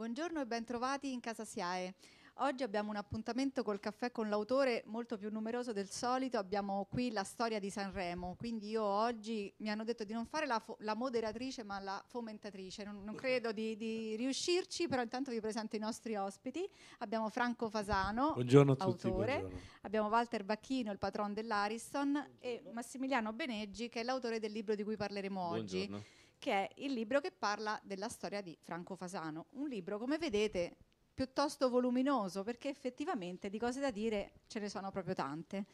Buongiorno e bentrovati in Casa SIAE. Oggi abbiamo un appuntamento col caffè con l'autore molto più numeroso del solito, abbiamo qui la storia di Sanremo, quindi io oggi mi hanno detto di non fare la, la moderatrice ma la fomentatrice, non, non credo di, di, riuscirci, però intanto vi presento i nostri ospiti, abbiamo Franco Fasano, buongiorno autore, tutti, buongiorno. abbiamo Walter Bacchino, il patron dell'Ariston buongiorno. e Massimiliano Beneggi che è l'autore del libro di cui parleremo oggi. Buongiorno che è il libro che parla della storia di Franco Fasano. Un libro, come vedete, piuttosto voluminoso, perché effettivamente di cose da dire ce ne sono proprio tante.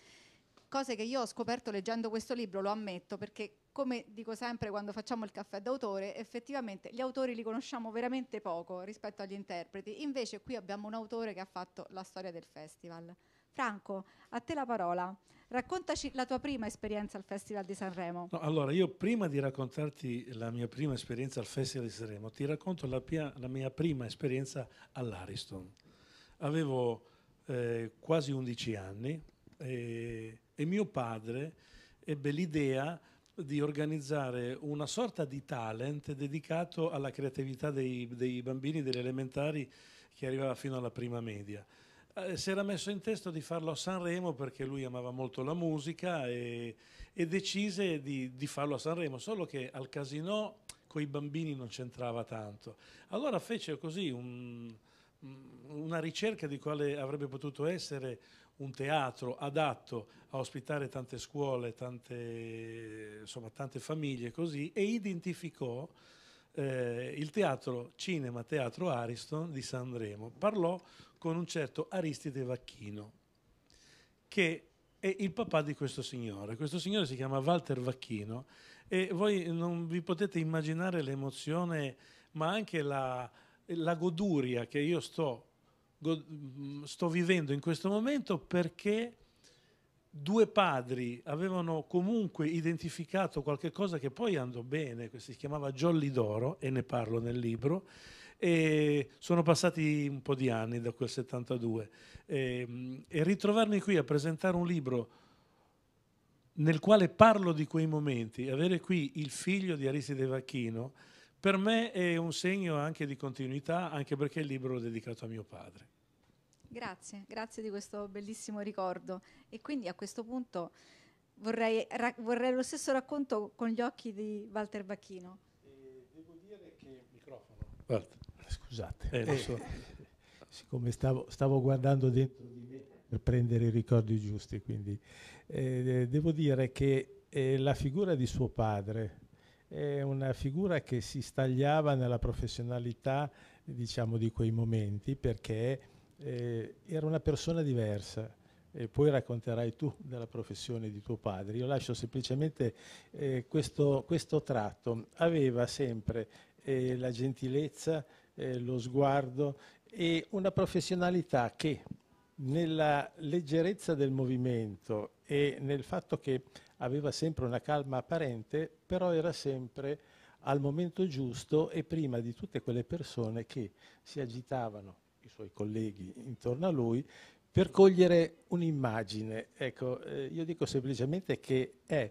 Cose che io ho scoperto leggendo questo libro, lo ammetto, perché come dico sempre quando facciamo il caffè d'autore, effettivamente gli autori li conosciamo veramente poco rispetto agli interpreti, invece qui abbiamo un autore che ha fatto la storia del festival. Franco, a te la parola. Raccontaci la tua prima esperienza al Festival di Sanremo. No, allora, io prima di raccontarti la mia prima esperienza al Festival di Sanremo, ti racconto la, pia, la mia prima esperienza all'Ariston. Avevo eh, quasi 11 anni e, e mio padre ebbe l'idea di organizzare una sorta di talent dedicato alla creatività dei, dei bambini delle elementari che arrivava fino alla prima media. Eh, si era messo in testa di farlo a Sanremo perché lui amava molto la musica e, e decise di, di, farlo a Sanremo, solo che al casino con i bambini non c'entrava tanto. Allora fece così un, una ricerca di quale avrebbe potuto essere un teatro adatto a ospitare tante scuole, tante, insomma, tante famiglie così, e identificò eh, il teatro Cinema Teatro Ariston di Sanremo. Parlò con un certo Aristide Vacchino, che è il papà di questo signore. Questo signore si chiama Walter Vacchino e voi non vi potete immaginare l'emozione, ma anche la, la goduria che io sto, go, mm, sto vivendo in questo momento perché due padri avevano comunque identificato qualche cosa che poi andò bene, si chiamava Jolly d'Oro e ne parlo nel libro, e sono passati un po' di anni da quel 72 e, ehm, e ritrovarmi qui a presentare un libro nel quale parlo di quei momenti, avere qui il figlio di Aristide Vacchino, per me è un segno anche di continuità, anche perché il libro l'ho dedicato a mio padre. Grazie, grazie di questo bellissimo ricordo. E quindi a questo punto vorrei, vorrei lo stesso racconto con gli occhi di Walter Bacchino. Eh, devo dire che... Microfono. Walter. Scusate, eh, adesso, eh. siccome stavo, stavo, guardando dentro di me per prendere i ricordi giusti, quindi eh, devo dire che eh, la figura di suo padre è una figura che si stagliava nella professionalità diciamo di quei momenti perché eh, era una persona diversa. E poi racconterai tu della professione di tuo padre. Io lascio semplicemente eh, questo, questo, tratto. Aveva sempre eh, la gentilezza, eh, lo sguardo e una professionalità che nella leggerezza del movimento e nel fatto che aveva sempre una calma apparente, però era sempre al momento giusto e prima di tutte quelle persone che si agitavano i suoi colleghi intorno a lui, per cogliere un'immagine. Ecco, eh, io dico semplicemente che è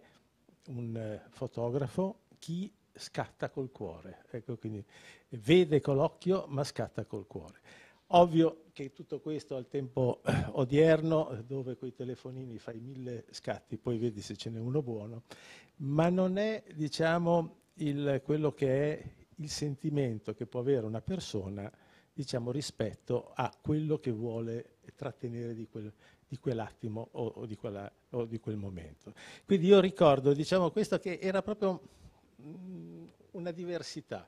un eh, fotografo chi scatta col cuore, ecco, quindi vede con l'occhio ma scatta col cuore. Ovvio che tutto questo al tempo eh, odierno, dove con i telefonini fai mille scatti, poi vedi se ce n'è uno buono, ma non è, diciamo, il, quello che è il sentimento che può avere una persona diciamo, rispetto a quello che vuole trattenere di, quel, di quell'attimo o, o, di quella, o, di quel momento. Quindi io ricordo diciamo, questo che era proprio mh, mm, una diversità.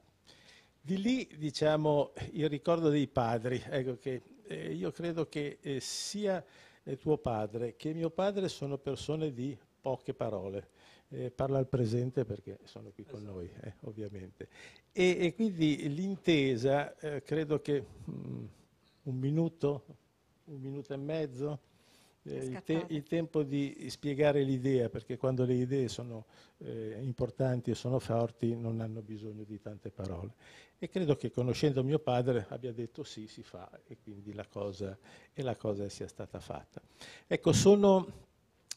Di lì diciamo, il ricordo dei padri, ecco che, eh, io credo che eh, sia eh, tuo padre che mio padre sono persone di poche parole, eh, parla al presente perché sono qui con noi, esatto. eh, ovviamente. E, e quindi l'intesa, eh, credo che mh, mm, un minuto, un minuto e mezzo, eh, il, te il, tempo di spiegare l'idea, perché quando le idee sono eh, importanti e sono forti non hanno bisogno di tante parole. E credo che conoscendo mio padre abbia detto sì, si fa, e quindi la cosa, e la cosa sia stata fatta. Ecco, sono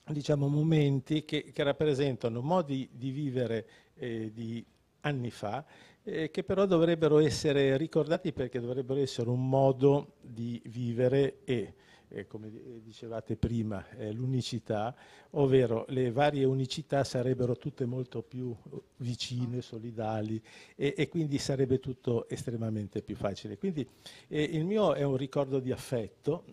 diciamo, momenti che, che, rappresentano modi di vivere eh, di anni fa eh, che però dovrebbero essere ricordati perché dovrebbero essere un modo di vivere e eh, come eh, dicevate prima, eh, l'unicità, ovvero le varie unicità sarebbero tutte molto più eh, vicine, solidali e, e quindi sarebbe tutto estremamente più facile. Quindi eh, il mio è un ricordo di affetto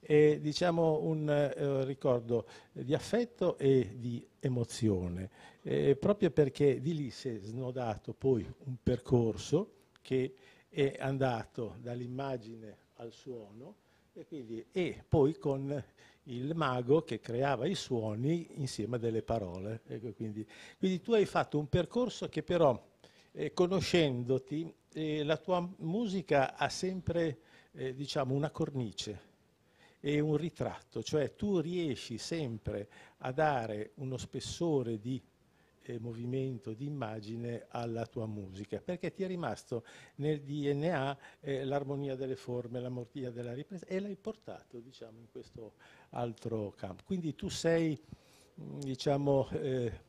è diciamo, un eh, ricordo di affetto e di emozione, eh, proprio perché di lì si è snodato poi un percorso che è andato dall'immagine al suono e, quindi, e poi con il mago che creava i suoni insieme a delle parole. Ecco, quindi. quindi tu hai fatto un percorso che però, eh, conoscendoti, eh, la tua musica ha sempre eh, diciamo, una cornice è un ritratto, cioè tu riesci sempre a dare uno spessore di eh, movimento, di immagine alla tua musica, perché ti è rimasto nel DNA eh, l'armonia delle forme, l'armonia della ripresa e l'hai portato diciamo, in questo altro campo. Quindi tu sei mm, diciamo, eh,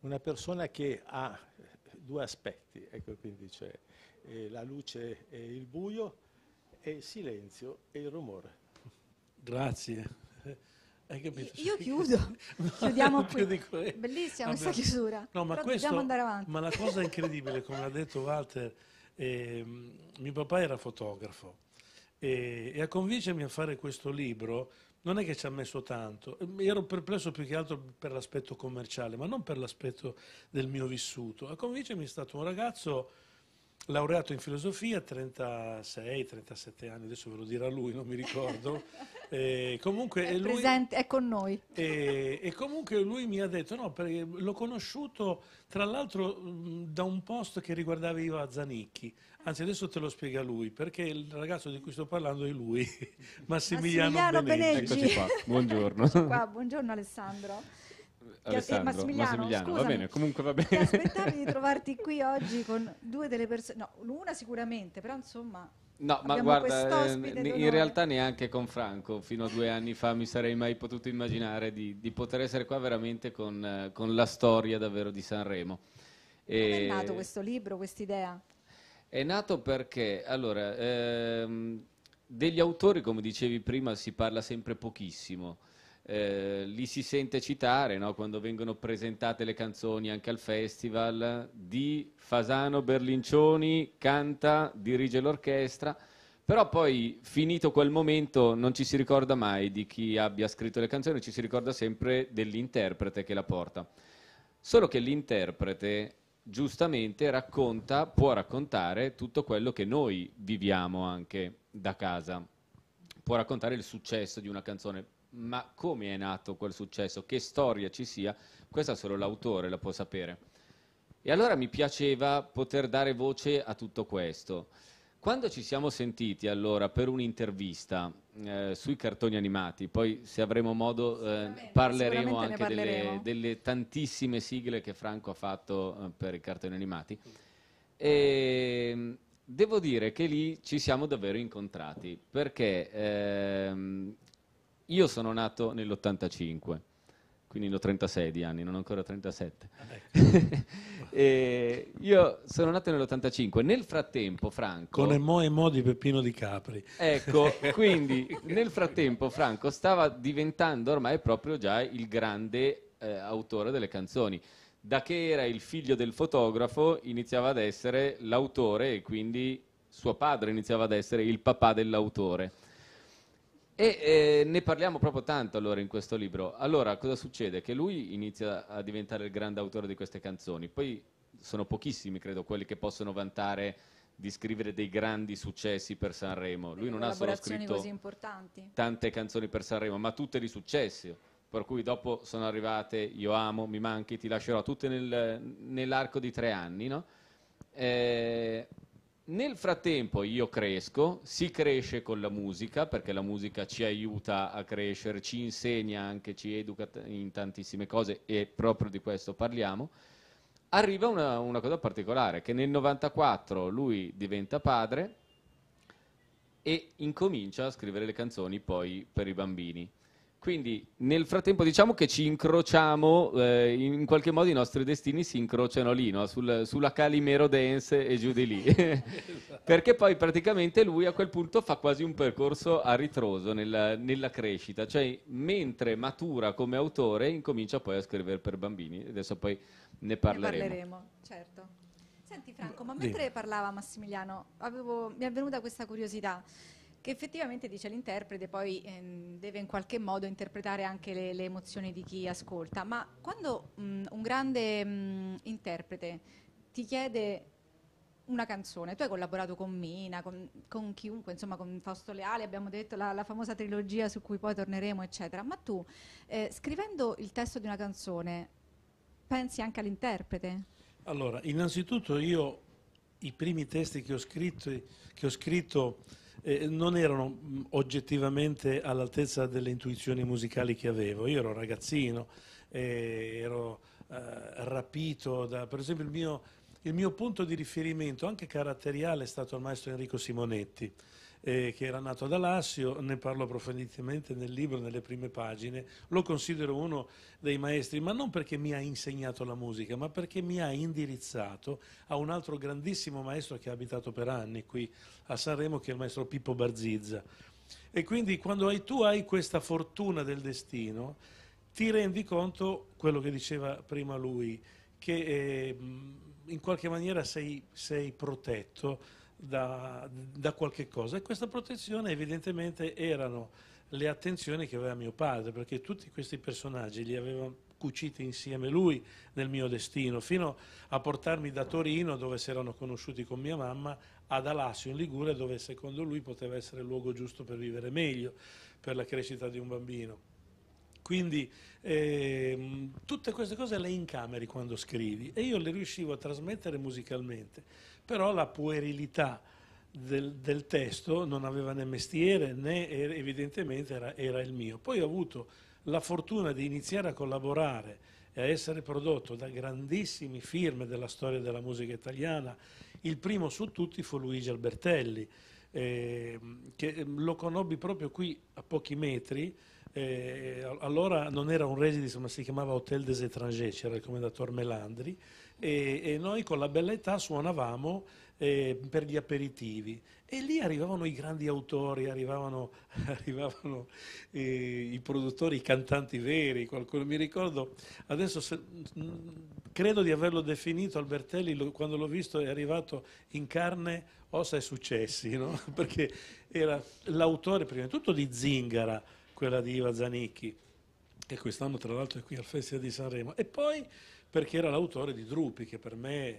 una persona che ha eh, due aspetti, ecco, quindi c'è eh, la luce e il buio, e il silenzio e il rumore. Grazie. Hai capito? Io chiudo. no, Chiudiamo qui. Bellissima questa chiusura. No, ma, questo, ma la cosa incredibile, come ha detto Walter, eh, mio papà era fotografo e, e, a convincermi a fare questo libro non è che ci ha messo tanto, ehm, ero perplesso più che altro per l'aspetto commerciale, ma non per l'aspetto del mio vissuto. A convincermi è stato un ragazzo laureato in filosofia, 36-37 anni, adesso ve lo dirà lui, non mi ricordo. E eh, comunque, è, lui, presente, è con noi. E, eh, e, comunque lui mi ha detto, no, l'ho conosciuto tra l'altro da un post che riguardava Iva Zanicchi, anzi adesso te lo spiega lui, perché il ragazzo di cui sto parlando è lui, Massimiliano, Massimiliano Beneggi. Beneggi. Qua. buongiorno. Qua, buongiorno Alessandro. Alessandro, Massimiliano, Massimiliano va bene, comunque va bene. Ti aspettavi di trovarti qui oggi con due delle persone, no, l'una sicuramente, però insomma... No, ma guarda, eh, in realtà neanche con Franco, fino a due anni fa mi sarei mai potuto immaginare di, di poter essere qua veramente con, eh, con, la storia davvero di Sanremo. Come è nato questo libro, questa idea? È nato perché, allora, ehm, degli autori, come dicevi prima, si parla sempre pochissimo eh, li si sente citare no? quando vengono presentate le canzoni anche al festival di Fasano Berlincioni, canta, dirige l'orchestra, però poi finito quel momento non ci si ricorda mai di chi abbia scritto le canzoni, ci si ricorda sempre dell'interprete che la porta. Solo che l'interprete giustamente racconta, può raccontare tutto quello che noi viviamo anche da casa. Può raccontare il successo di una canzone, ma come è nato quel successo, che storia ci sia, questa solo l'autore la può sapere. E allora mi piaceva poter dare voce a tutto questo. Quando ci siamo sentiti allora per un'intervista eh, sui cartoni animati, poi se avremo modo eh, sicuramente, parleremo sicuramente anche parleremo. Delle, delle, tantissime sigle che Franco ha fatto eh, per i cartoni animati, e, devo dire che lì ci siamo davvero incontrati perché ehm, io sono nato nell'85, quindi ho 36 di anni, non ho ancora 37. Ah, ecco. io sono nato nell'85, nel frattempo Franco... Con Emo e mo di Peppino di Capri. Ecco, quindi nel frattempo Franco stava diventando ormai proprio già il grande eh, autore delle canzoni da che era il figlio del fotografo iniziava ad essere l'autore e quindi suo padre iniziava ad essere il papà dell'autore. E eh, ne parliamo proprio tanto allora in questo libro. Allora, cosa succede? Che lui inizia a diventare il grande autore di queste canzoni, poi sono pochissimi, credo, quelli che possono vantare di scrivere dei grandi successi per Sanremo. Lui non ha solo scritto tante canzoni per Sanremo, ma tutte di successo. Per cui dopo sono arrivate Io amo, Mi manchi, Ti lascerò, tutte nel, nell'arco di tre anni, no? Eh, nel frattempo io cresco, si cresce con la musica, perché la musica ci aiuta a crescere, ci insegna anche, ci educa in tantissime cose e proprio di questo parliamo. Arriva una, una cosa particolare, che nel 94 lui diventa padre e incomincia a scrivere le canzoni poi per i bambini. Quindi nel frattempo diciamo che ci incrociamo, eh, in qualche modo i nostri destini si incrociano lì, no? Sul, sulla Calimero Dance e giù di lì. Perché poi praticamente lui a quel punto fa quasi un percorso a ritroso nella, nella, crescita, cioè mentre matura come autore incomincia poi a scrivere per bambini. Adesso poi ne parleremo. Ne parleremo, certo. Senti Franco, ma mentre parlava Massimiliano avevo, mi è venuta questa curiosità che effettivamente dice l'interprete poi ehm, deve in qualche modo interpretare anche le, le emozioni di chi ascolta, ma quando mh, un grande mh, interprete ti chiede una canzone, tu hai collaborato con Mina, con, con chiunque, insomma con Fausto Leale, abbiamo detto la, la, famosa trilogia su cui poi torneremo, eccetera, ma tu eh, scrivendo il testo di una canzone pensi anche all'interprete? Allora, innanzitutto io i primi testi che ho scritto, che ho scritto eh, non erano oggettivamente all'altezza delle intuizioni musicali che avevo. Io ero ragazzino, eh, ero eh, rapito da, per esempio, il mio, il mio punto di riferimento, anche caratteriale, è stato il maestro Enrico Simonetti eh, che era nato ad Alassio, ne parlo approfonditamente nel libro, nelle prime pagine, lo considero uno dei maestri, ma non perché mi ha insegnato la musica, ma perché mi ha indirizzato a un altro grandissimo maestro che ha abitato per anni qui a Sanremo, che è il maestro Pippo Barzizza. E quindi quando hai, tu hai questa fortuna del destino, ti rendi conto, quello che diceva prima lui, che eh, in qualche maniera sei, sei protetto da, da qualche cosa. E questa protezione evidentemente erano le attenzioni che aveva mio padre, perché tutti questi personaggi li aveva cuciti insieme lui nel mio destino, fino a portarmi da Torino, dove si erano conosciuti con mia mamma, ad Alassio in Ligure dove secondo lui poteva essere il luogo giusto per vivere meglio, per la crescita di un bambino. Quindi eh, tutte queste cose le incameri quando scrivi e io le riuscivo a trasmettere musicalmente però la puerilità del, del testo non aveva né mestiere né era, evidentemente era, era il mio. Poi ho avuto la fortuna di iniziare a collaborare e a essere prodotto da grandissimi firme della storia della musica italiana. Il primo su tutti fu Luigi Albertelli, eh, che ehm, lo conobbi proprio qui a pochi metri. Eh, allora non era un residence ma si chiamava Hotel des Etrangers, c'era il commendator Melandri e, e noi con la bella età suonavamo eh, per gli aperitivi e lì arrivavano i grandi autori, arrivavano, arrivavano eh, i produttori, i cantanti veri, qualcuno mi ricordo, adesso se, mm, credo di averlo definito Albertelli lo, quando l'ho visto è arrivato in carne, ossa e successi, no? perché era l'autore prima di tutto di Zingara, quella di Iva Zanicchi, che quest'anno tra l'altro è qui al Festival di Sanremo, e poi perché era l'autore di Drupi, che per me eh,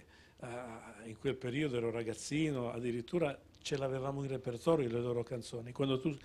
in quel periodo ero ragazzino, addirittura ce l'avevamo in repertorio le loro canzoni. Quando tu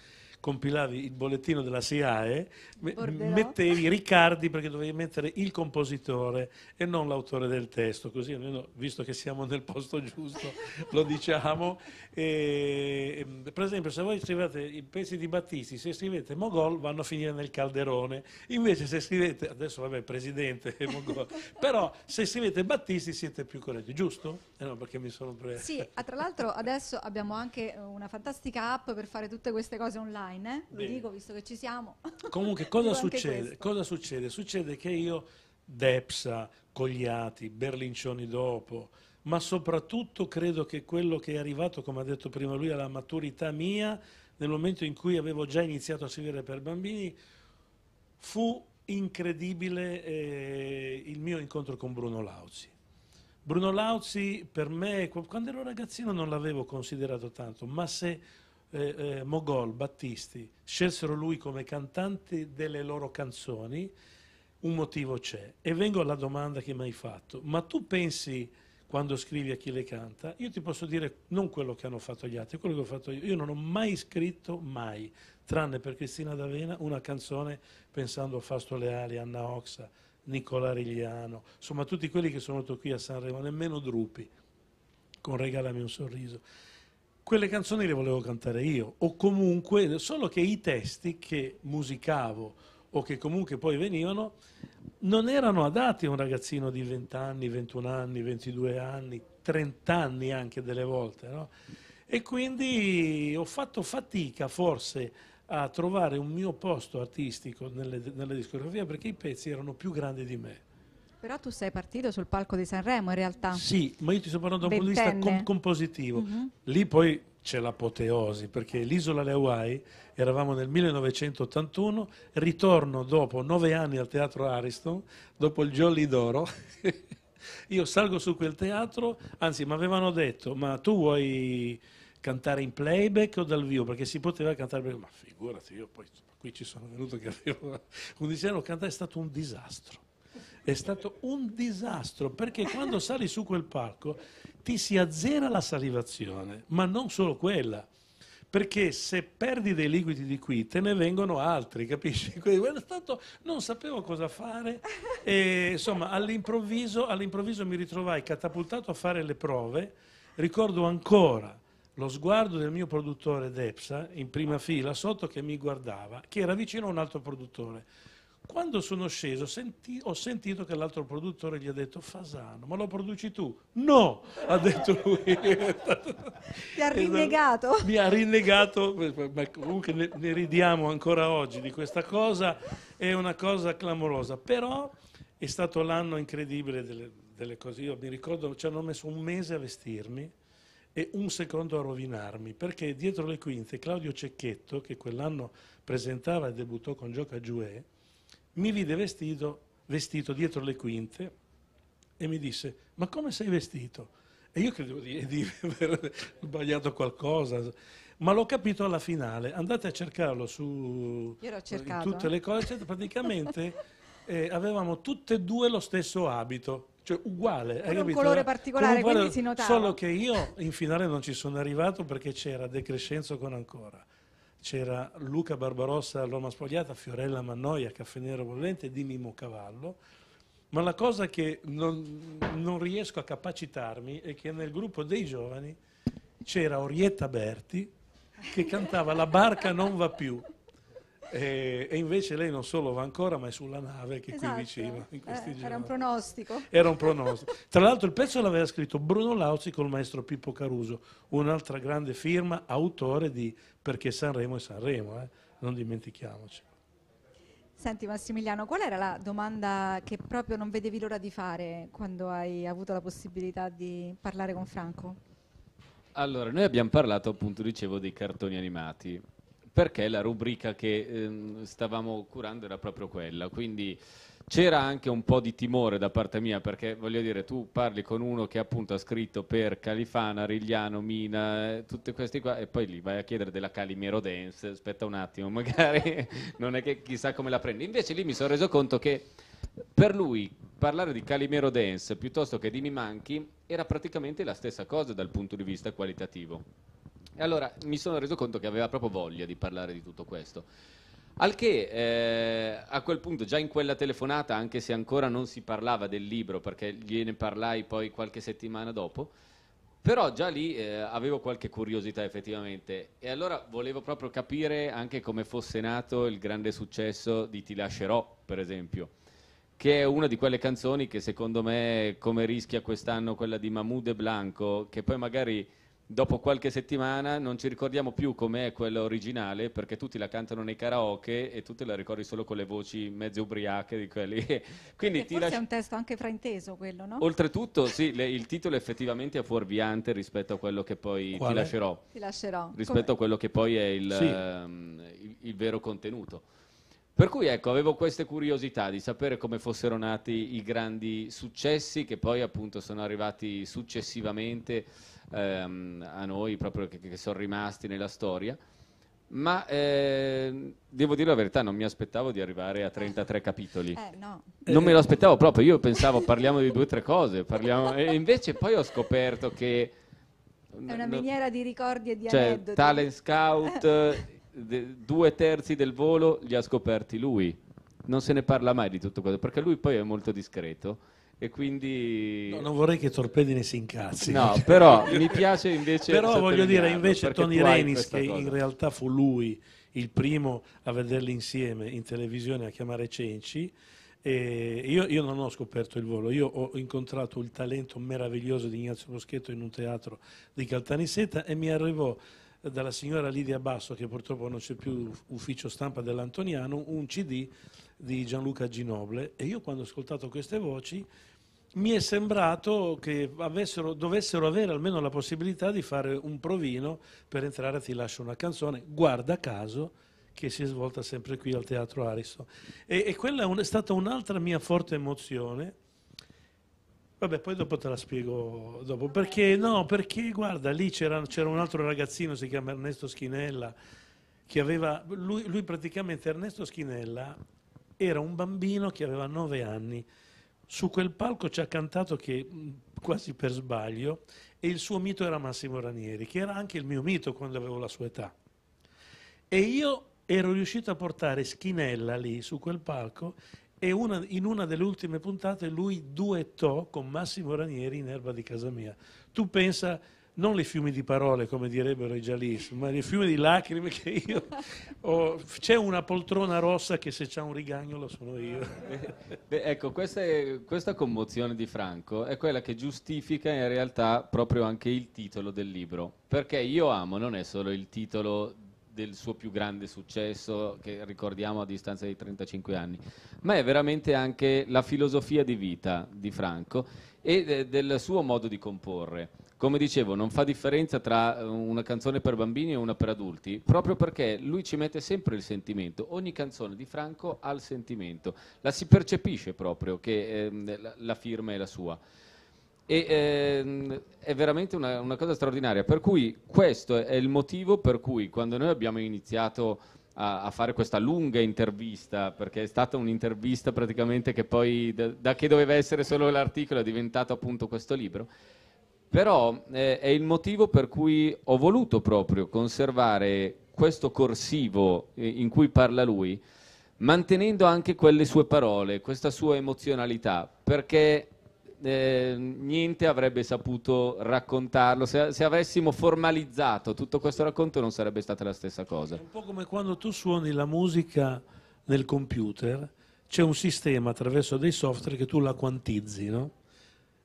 compilavi il bollettino della SIAE, mettevi Riccardi perché dovevi mettere il compositore e non l'autore del testo, così almeno visto che siamo nel posto giusto lo diciamo. E, ehm, per esempio se voi scrivete i pezzi di Battisti, se scrivete Mogol vanno a finire nel calderone, invece se scrivete, adesso vabbè presidente Mogol, però se scrivete Battisti siete più corretti, giusto? Eh no, perché mi sono preso. Sì, ah, tra l'altro adesso abbiamo anche una fantastica app per fare tutte queste cose online online, eh? Bene. lo dico visto che ci siamo. Comunque cosa succede? cosa succede? Succede che io Depsa, Cogliati, Berlincioni dopo, ma soprattutto credo che quello che è arrivato, come ha detto prima lui, alla maturità mia, nel momento in cui avevo già iniziato a scrivere per bambini, fu incredibile eh, il mio incontro con Bruno Lauzi. Bruno Lauzi per me, quando ero ragazzino non l'avevo considerato tanto, ma se eh, eh, Mogol, Battisti, scelsero lui come cantante delle loro canzoni, un motivo c'è. E vengo alla domanda che mi hai fatto. Ma tu pensi, quando scrivi a chi le canta, io ti posso dire non quello che hanno fatto gli altri, quello che ho fatto io. Io non ho mai scritto, mai, tranne per Cristina D'Avena, una canzone pensando a Fasto Leali, Anna Oxa, Nicola Rigliano, insomma tutti quelli che sono venuti qui a Sanremo, nemmeno Drupi, con Regalami un sorriso quelle canzoni le volevo cantare io, o comunque, solo che i testi che musicavo o che comunque poi venivano, non erano adatti a un ragazzino di 20 anni, 21 anni, 22 anni, 30 anni anche delle volte. No? E quindi ho fatto fatica forse a trovare un mio posto artistico nelle, nella discografia perché i pezzi erano più grandi di me. Però tu sei partito sul palco di Sanremo in realtà. Sì, ma io ti sto parlando da un punto di vista com- compositivo. Mm-hmm. Lì poi c'è l'apoteosi, perché l'isola Le Hawaii, eravamo nel 1981, ritorno dopo nove anni al teatro Ariston, dopo il Jolly d'Oro. io salgo su quel teatro, anzi mi avevano detto, ma tu vuoi cantare in playback o dal vivo? Perché si poteva cantare, ma figurati, io poi qui ci sono venuto che avevo 11 anni, cantare è stato un disastro è stato un disastro perché quando sali su quel palco ti si azzera la salivazione, ma non solo quella. Perché se perdi dei liquidi di qui te ne vengono altri, capisci? Quindi, stato, non sapevo cosa fare e insomma all'improvviso, all'improvviso mi ritrovai catapultato a fare le prove. Ricordo ancora lo sguardo del mio produttore Depsa in prima fila sotto che mi guardava, che era vicino a un altro produttore. Quando sono sceso senti, ho sentito che l'altro produttore gli ha detto Fasano, ma lo produci tu? No, ha detto lui. Ti ha esatto. rinnegato? Mi ha rinnegato, ma comunque ne, ne, ridiamo ancora oggi di questa cosa, è una cosa clamorosa, però è stato l'anno incredibile delle, delle cose. Io mi ricordo, ci hanno messo un mese a vestirmi e un secondo a rovinarmi, perché dietro le quinte Claudio Cecchetto, che quell'anno presentava e debuttò con Gioca Giuè, mi vide vestito, vestito dietro le quinte e mi disse, ma come sei vestito? E io credevo di, di aver sbagliato qualcosa, ma l'ho capito alla finale. Andate a cercarlo su cercato, tutte eh? le cose, cioè, praticamente eh, avevamo tutte e due lo stesso abito. Cioè uguale, con un colore particolare, un quindi si notava. Solo che io in finale non ci sono arrivato perché c'era De Crescenzo con Ancora, c'era Luca Barbarossa all'Oma Spogliata, Fiorella Mannoia, Caffenero Bollente e di Mimo Cavallo, ma la cosa che non, non riesco a capacitarmi è che nel gruppo dei giovani c'era Orietta Berti che cantava La barca non va più e, e, invece lei non solo va ancora, ma è sulla nave che esatto. qui vicino. Eh, era un pronostico. Era un pronostico. Tra l'altro il pezzo l'aveva scritto Bruno Lauzi col maestro Pippo Caruso, un'altra grande firma, autore di Perché Sanremo è Sanremo, eh? non dimentichiamoci. Senti Massimiliano, qual era la domanda che proprio non vedevi l'ora di fare quando hai avuto la possibilità di parlare con Franco? Allora, noi abbiamo parlato appunto, dicevo, dei cartoni animati perché la rubrica che ehm, stavamo curando era proprio quella. Quindi c'era anche un po' di timore da parte mia, perché voglio dire, tu parli con uno che appunto ha scritto per Califana, Rigliano, Mina, eh, tutti questi qua, e poi gli vai a chiedere della Calimero Dance, aspetta un attimo, magari non è che chissà come la prendi. Invece lì mi sono reso conto che per lui parlare di Calimero Dance piuttosto che di Mi Manchi era praticamente la stessa cosa dal punto di vista qualitativo. E allora mi sono reso conto che aveva proprio voglia di parlare di tutto questo. Al che eh, a quel punto, già in quella telefonata, anche se ancora non si parlava del libro, perché gliene parlai poi qualche settimana dopo, però già lì eh, avevo qualche curiosità effettivamente e allora volevo proprio capire anche come fosse nato il grande successo di Ti lascerò, per esempio, che è una di quelle canzoni che secondo me, come rischia quest'anno quella di Mahmoud e Blanco, che poi magari dopo qualche settimana non ci ricordiamo più com'è quella originale perché tutti la cantano nei karaoke e tu te la ricordi solo con le voci mezze ubriache di quelli. Quindi ti lasci... è un testo anche frainteso quello, no? Oltretutto, sì, le, il titolo effettivamente è fuorviante rispetto a quello che poi Quale? ti lascerò. Ti lascerò. Rispetto Come? a quello che poi è il, sì. um, il, il vero contenuto. Per cui ecco, avevo queste curiosità di sapere come fossero nati i grandi successi che poi appunto sono arrivati successivamente ehm, a noi, proprio che, che, sono rimasti nella storia. Ma eh, devo dire la verità, non mi aspettavo di arrivare a 33 capitoli. Eh, no. Non me lo aspettavo proprio, io pensavo parliamo di due o tre cose, parliamo... e invece poi ho scoperto che... È una miniera di ricordi e di cioè, aneddoti. Talent Scout, due terzi del volo li ha scoperti lui. Non se ne parla mai di tutto questo, perché lui poi è molto discreto e quindi... No, non vorrei che Torpedine si incazzi. No, però mi piace invece... però voglio dire, invece Tony Renis, che cosa. in realtà fu lui il primo a vederli insieme in televisione, a chiamare Cenci, io, io, non ho scoperto il volo, io ho incontrato il talento meraviglioso di Ignazio Boschetto in un teatro di Caltanissetta e mi arrivò dalla signora Lidia Basso, che purtroppo non c'è più ufficio stampa dell'Antoniano, un CD di Gianluca Ginoble e io quando ho ascoltato queste voci mi è sembrato che avessero, dovessero avere almeno la possibilità di fare un provino per entrare a Ti lascio una canzone, guarda caso, che si è svolta sempre qui al Teatro Aristo. E, e quella è, un, è stata un'altra mia forte emozione Vabbè, poi dopo te la spiego dopo. Perché no, perché guarda, lì c'era, un altro ragazzino, si chiama Ernesto Schinella, che aveva, lui, lui praticamente, Ernesto Schinella, era un bambino che aveva nove anni. Su quel palco ci ha cantato che quasi per sbaglio e il suo mito era Massimo Ranieri, che era anche il mio mito quando avevo la sua età. E io ero riuscito a portare Schinella lì su quel palco e una, in una delle ultime puntate lui duettò con Massimo Ranieri in Erba di casa mia. Tu pensa non le fiumi di parole, come direbbero i Jalis, ma le fiumi di lacrime che io ho. C'è una poltrona rossa che se c'è un rigagnolo sono io. Beh, ecco, questa, è, questa, commozione di Franco è quella che giustifica in realtà proprio anche il titolo del libro. Perché Io amo non è solo il titolo del suo più grande successo che ricordiamo a distanza di 35 anni, ma è veramente anche la filosofia di vita di Franco e de eh, del suo modo di comporre. Come dicevo, non fa differenza tra eh, una canzone per bambini e una per adulti, proprio perché lui ci mette sempre il sentimento. Ogni canzone di Franco ha il sentimento, la si percepisce proprio che ehm, la firma è la sua. E ehm, è veramente una, una, cosa straordinaria. Per cui questo è il motivo per cui quando noi abbiamo iniziato a, a fare questa lunga intervista, perché è stata un'intervista praticamente che poi da, da che doveva essere solo l'articolo è diventato appunto questo libro. Però eh, è il motivo per cui ho voluto proprio conservare questo corsivo eh, in cui parla lui, mantenendo anche quelle sue parole, questa sua emozionalità, perché eh, niente avrebbe saputo raccontarlo. Se, se, avessimo formalizzato tutto questo racconto non sarebbe stata la stessa cosa. È un po' come quando tu suoni la musica nel computer, c'è un sistema attraverso dei software che tu la quantizzi, no?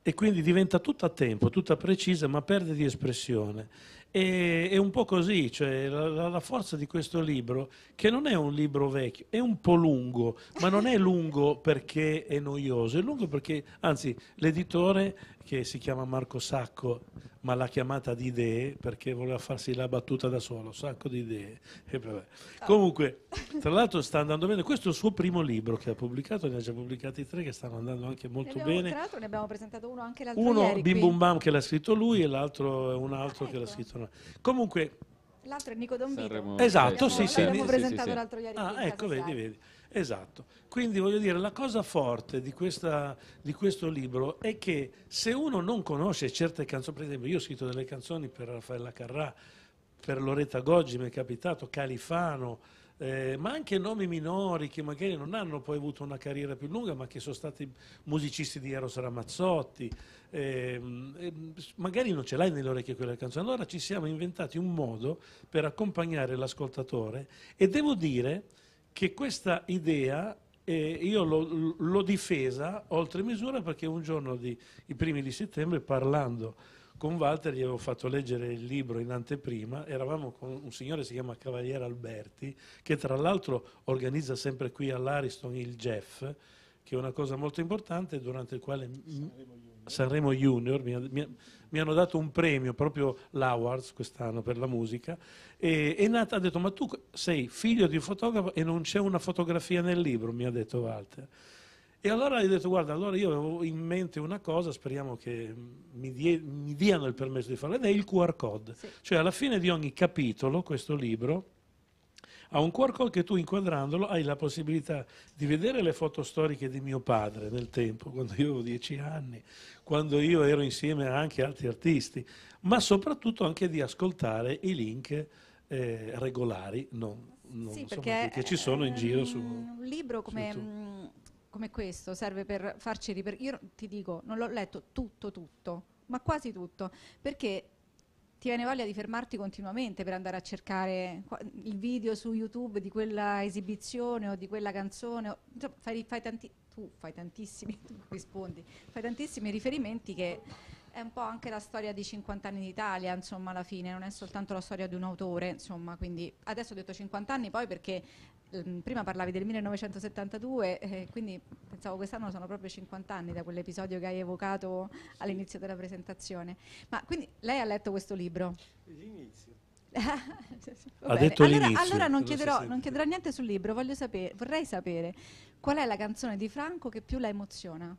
E quindi diventa tutta a tempo, tutta precisa, ma perde di espressione. E, è un po' così, cioè, la, la, forza di questo libro, che non è un libro vecchio, è un po' lungo, ma non è lungo perché è noioso, è lungo perché, anzi, l'editore che si chiama Marco Sacco, ma l'ha chiamata di idee perché voleva farsi la battuta da solo, sacco di idee. Oh. Comunque, tra l'altro sta andando bene, questo è il suo primo libro che ha pubblicato, ne ha già pubblicati tre che stanno andando anche molto abbiamo, bene. Tra l'altro ne abbiamo presentato uno anche l'altro uno, ieri. Uno Bim Bum Bam che l'ha scritto lui e l'altro è un altro ah, che l'ha ecco. scritto noi. Comunque... L'altro è Nico Dombino. Esatto, sì, sì. L'abbiamo sì, presentato sì, sì. l'altro ieri. Ah, ecco, vedi, vedi. Esatto. Quindi voglio dire, la cosa forte di, questa, di, questo libro è che se uno non conosce certe canzoni, per esempio io ho scritto delle canzoni per Raffaella Carrà, per Loretta Goggi mi è capitato, Califano, eh, ma anche nomi minori che magari non hanno poi avuto una carriera più lunga, ma che sono stati musicisti di Eros Ramazzotti, eh, eh, magari non ce l'hai nelle orecchie quella canzone. Allora ci siamo inventati un modo per accompagnare l'ascoltatore e devo dire che questa idea eh, io l'ho difesa oltre misura perché un giorno di, i primi di settembre parlando con Walter gli avevo fatto leggere il libro in anteprima, eravamo con un signore che si chiama Cavaliere Alberti, che tra l'altro organizza sempre qui all'Ariston il Jeff, che è una cosa molto importante durante il quale Sanremo Junior, Sanremo Junior mia, mia, mi hanno dato un premio, proprio l'Awards quest'anno per la musica, e, e Nat ha detto, ma tu sei figlio di un fotografo e non c'è una fotografia nel libro, mi ha detto Walter. E allora gli ho detto, guarda, allora io avevo in mente una cosa, speriamo che mi, die, mi diano il permesso di farla, ed è il QR code. Sì. Cioè alla fine di ogni capitolo, questo libro, ha un QR code che tu inquadrandolo hai la possibilità di vedere le foto storiche di mio padre nel tempo, quando io avevo dieci anni, quando io ero insieme anche ad altri artisti, ma soprattutto anche di ascoltare i link eh, regolari, non, non sì, so che ci sono in eh, giro su... Un libro come, mm, come questo serve per farci ripercorrere. Io ti dico, non l'ho letto tutto, tutto, ma quasi tutto, perché ti viene voglia di fermarti continuamente per andare a cercare il video su YouTube di quella esibizione o di quella canzone. insomma, fai, fai tanti, tu fai tantissimi, tu rispondi, fai tantissimi riferimenti che è un po' anche la storia di 50 anni d'Italia, insomma, alla fine, non è soltanto la storia di un autore, insomma, quindi adesso ho detto 50 anni poi perché Ehm, prima parlavi del 1972, eh, quindi pensavo quest'anno sono proprio 50 anni da quell'episodio che hai evocato all'inizio della presentazione. Ma quindi lei ha letto questo libro? L'inizio. allora, allora non, chiederò, non, chiederò, niente sul libro, sapere, vorrei sapere qual è la canzone di Franco che più la emoziona.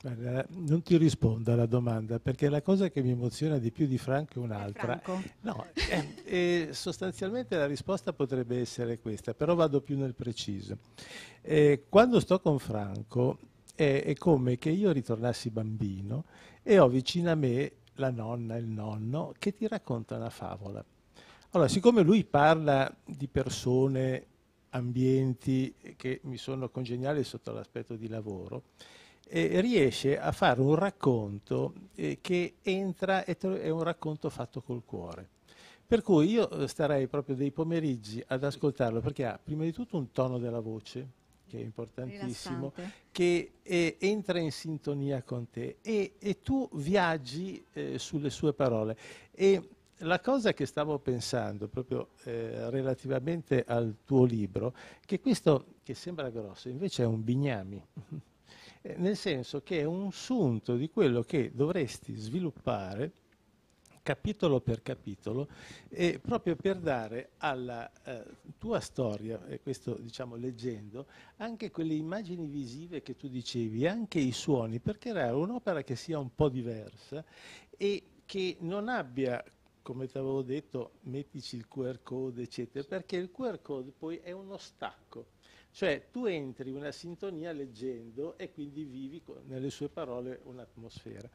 Guarda, non ti rispondo alla domanda perché la cosa che mi emoziona di più di Franco è un'altra. No, eh, eh, sostanzialmente la risposta potrebbe essere questa, però vado più nel preciso. Eh, quando sto con Franco è come che io ritornassi bambino e ho vicino a me la nonna, e il nonno, che ti racconta una favola. Allora, siccome lui parla di persone, ambienti che mi sono congeniali sotto l'aspetto di lavoro, eh, riesce a fare un racconto eh, che entra, è, è un racconto fatto col cuore. Per cui io eh, starei proprio dei pomeriggi ad ascoltarlo perché ha prima di tutto un tono della voce che è importantissimo, Rilassante. che eh, entra in sintonia con te e, e tu viaggi eh, sulle sue parole. E la cosa che stavo pensando proprio eh, relativamente al tuo libro, che questo che sembra grosso invece è un bignami. Eh, nel senso che è un sunto di quello che dovresti sviluppare capitolo per capitolo e proprio per dare alla eh, tua storia, e questo diciamo leggendo, anche quelle immagini visive che tu dicevi, anche i suoni, per creare un'opera che sia un po' diversa e che non abbia come ti avevo detto, mettici il QR code, eccetera, perché il QR code poi è un ostacolo cioè tu entri in una sintonia leggendo e quindi vivi con, nelle sue parole un'atmosfera.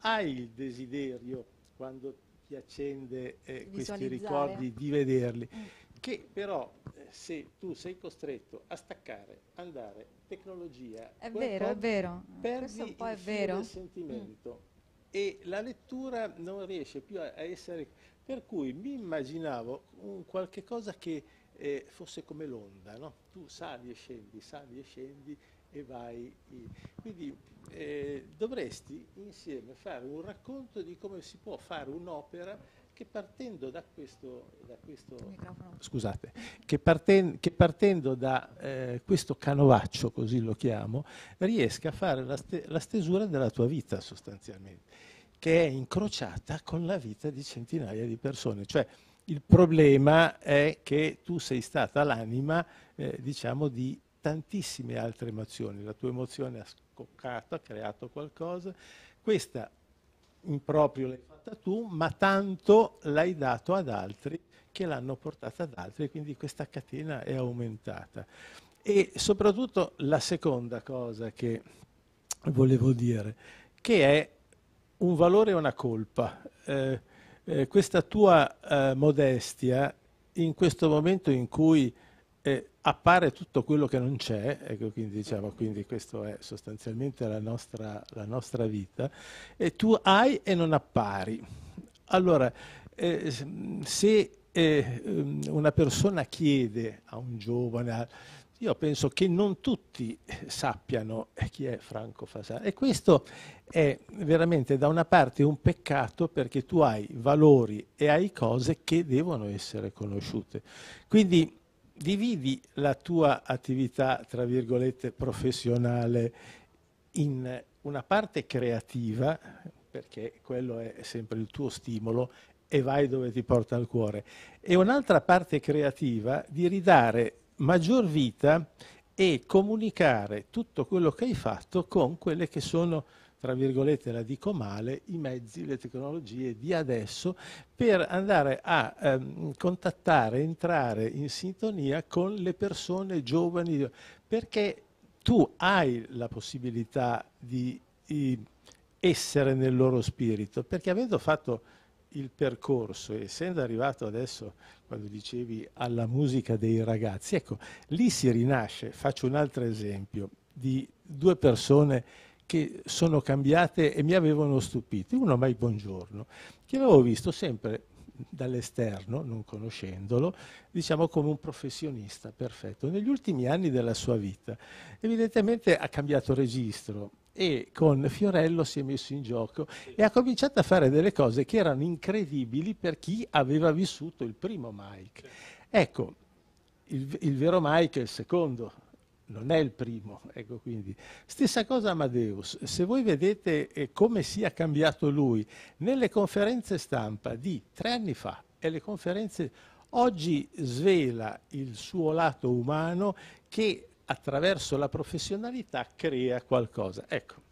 Hai il desiderio, quando ti accende eh, questi ricordi, di vederli, mm. che però eh, se tu sei costretto a staccare, andare, tecnologia... È vero, è vero. Perdi un po' è vero. sentimento mm. e la lettura non riesce più a, a essere... Per cui mi immaginavo un qualche cosa che eh, fosse come l'onda, no? tu sali e scendi, sali e scendi e vai. In... Quindi eh, dovresti insieme fare un racconto di come si può fare un'opera che partendo da questo, da questo, scusate, che parten, che partendo da eh, questo canovaccio, così lo chiamo, riesca a fare la, ste, la stesura della tua vita sostanzialmente, che è incrociata con la vita di centinaia di persone. Cioè, il problema è che tu sei stata l'anima, eh, diciamo, di tantissime altre emozioni. La tua emozione ha scoccato, ha creato qualcosa. Questa in proprio l'hai fatta tu, ma tanto l'hai dato ad altri che l'hanno portata ad altri, quindi questa catena è aumentata. E soprattutto la seconda cosa che volevo dire, che è un valore e una colpa. Eh, eh, questa tua eh, modestia in questo momento in cui eh, appare tutto quello che non c'è, ecco, quindi diciamo, quindi questo è sostanzialmente la nostra, la nostra vita, e tu hai e non appari. Allora, eh, se eh, una persona chiede a un giovane, io penso che non tutti eh, sappiano eh, chi è Franco Fasano e questo è veramente da una parte un peccato perché tu hai valori e hai cose che devono essere conosciute. Quindi dividi la tua attività, tra virgolette, professionale in una parte creativa, perché quello è sempre il tuo stimolo, e vai dove ti porta il cuore, e un'altra parte creativa di ridare maggior vita e comunicare tutto quello che hai fatto con quelle che sono tra virgolette la dico male, i mezzi, le tecnologie di adesso per andare a ehm, contattare, entrare in sintonia con le persone giovani, perché tu hai la possibilità di, di essere nel loro spirito, perché avendo fatto il percorso, essendo arrivato adesso, quando dicevi, alla musica dei ragazzi, ecco, lì si rinasce, faccio un altro esempio, di due persone che sono cambiate e mi avevano stupito. Uno mai buongiorno, che l'avevo visto sempre dall'esterno, non conoscendolo, diciamo come un professionista perfetto. Negli ultimi anni della sua vita, evidentemente ha cambiato registro, e con Fiorello si è messo in gioco e ha cominciato a fare delle cose che erano incredibili per chi aveva vissuto il primo Mike. Ecco, il, il vero Mike è il secondo, non è il primo. Ecco, Stessa cosa Amadeus, se voi vedete eh, come sia cambiato lui nelle conferenze stampa di tre anni fa e le conferenze oggi svela il suo lato umano che attraverso la professionalità crea qualcosa. Ecco,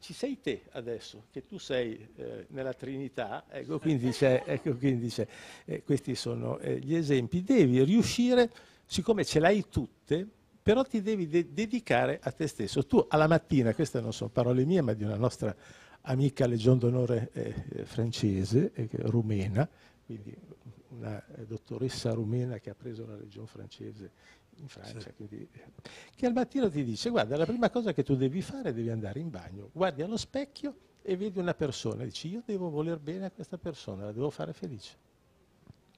ci sei te adesso, che tu sei eh, nella Trinità, ecco quindi, ecco, quindi eh, questi sono eh, gli esempi. Devi riuscire, siccome ce l'hai tutte, però ti devi de dedicare a te stesso. Tu alla mattina, queste non sono parole mie, ma di una nostra amica legion d'onore eh, eh, francese, eh, rumena, quindi una dottoressa rumena che ha preso la legion francese in Francia, sì. quindi, che al mattino ti dice guarda la prima cosa che tu devi fare devi andare in bagno, guardi allo specchio e vedi una persona e dici io devo voler bene a questa persona, la devo fare felice,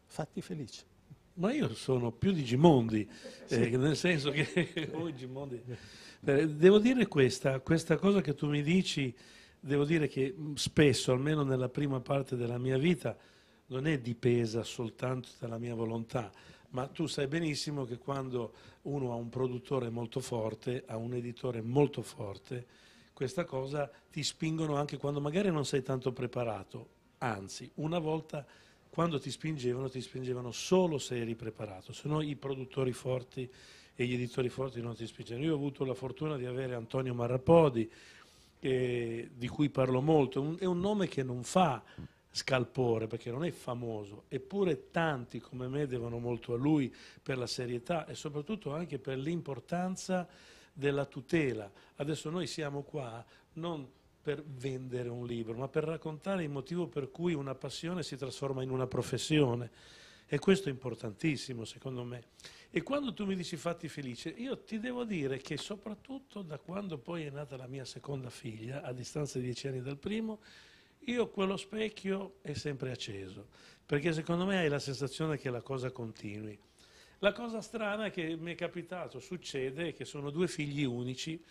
fatti felice. Ma io sono più di Gimondi, sì. eh, nel senso che oh, Gimondi. Eh, devo dire questa, questa cosa che tu mi dici, devo dire che spesso, almeno nella prima parte della mia vita, non è dipesa soltanto dalla mia volontà, ma tu sai benissimo che quando uno ha un produttore molto forte, ha un editore molto forte, questa cosa ti spingono anche quando magari non sei tanto preparato, anzi, una volta quando ti spingevano, ti spingevano solo se eri preparato, se no i produttori forti e gli editori forti non ti spingevano. Io ho avuto la fortuna di avere Antonio Marrapodi, eh, di cui parlo molto, un, è un nome che non fa scalpore perché non è famoso, eppure tanti come me devono molto a lui per la serietà e soprattutto anche per l'importanza della tutela. Adesso noi siamo qua non per vendere un libro, ma per raccontare il motivo per cui una passione si trasforma in una professione. E questo è importantissimo, secondo me. E quando tu mi dici fatti felice, io ti devo dire che soprattutto da quando poi è nata la mia seconda figlia, a distanza di dieci anni dal primo, io quello specchio è sempre acceso, perché secondo me hai la sensazione che la cosa continui. La cosa strana che mi è capitato, succede, è che sono due figli unici,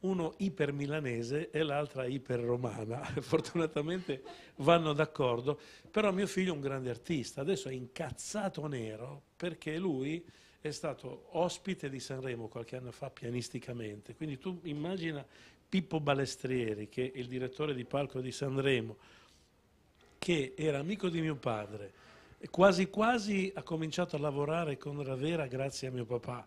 uno iper milanese e l'altra iper romana. Fortunatamente vanno d'accordo, però mio figlio è un grande artista, adesso è incazzato nero perché lui è stato ospite di Sanremo qualche anno fa pianisticamente, quindi tu immagina Pippo Balestrieri, che è il direttore di Palco di Sanremo, che era amico di mio padre, e quasi quasi ha cominciato a lavorare con Ravera grazie a mio papà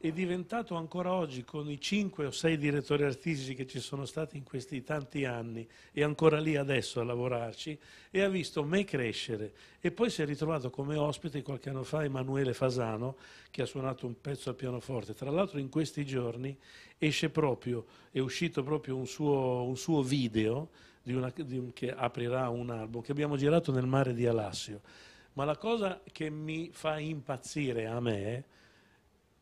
è diventato ancora oggi, con i cinque o sei direttori artistici che ci sono stati in questi tanti anni e ancora lì adesso a lavorarci, e ha visto me crescere. E poi si è ritrovato come ospite qualche anno fa Emanuele Fasano, che ha suonato un pezzo al pianoforte. Tra l'altro in questi giorni esce proprio, è uscito proprio un suo, un suo video di una, di un, che aprirà un album che abbiamo girato nel mare di Alassio. Ma la cosa che mi fa impazzire a me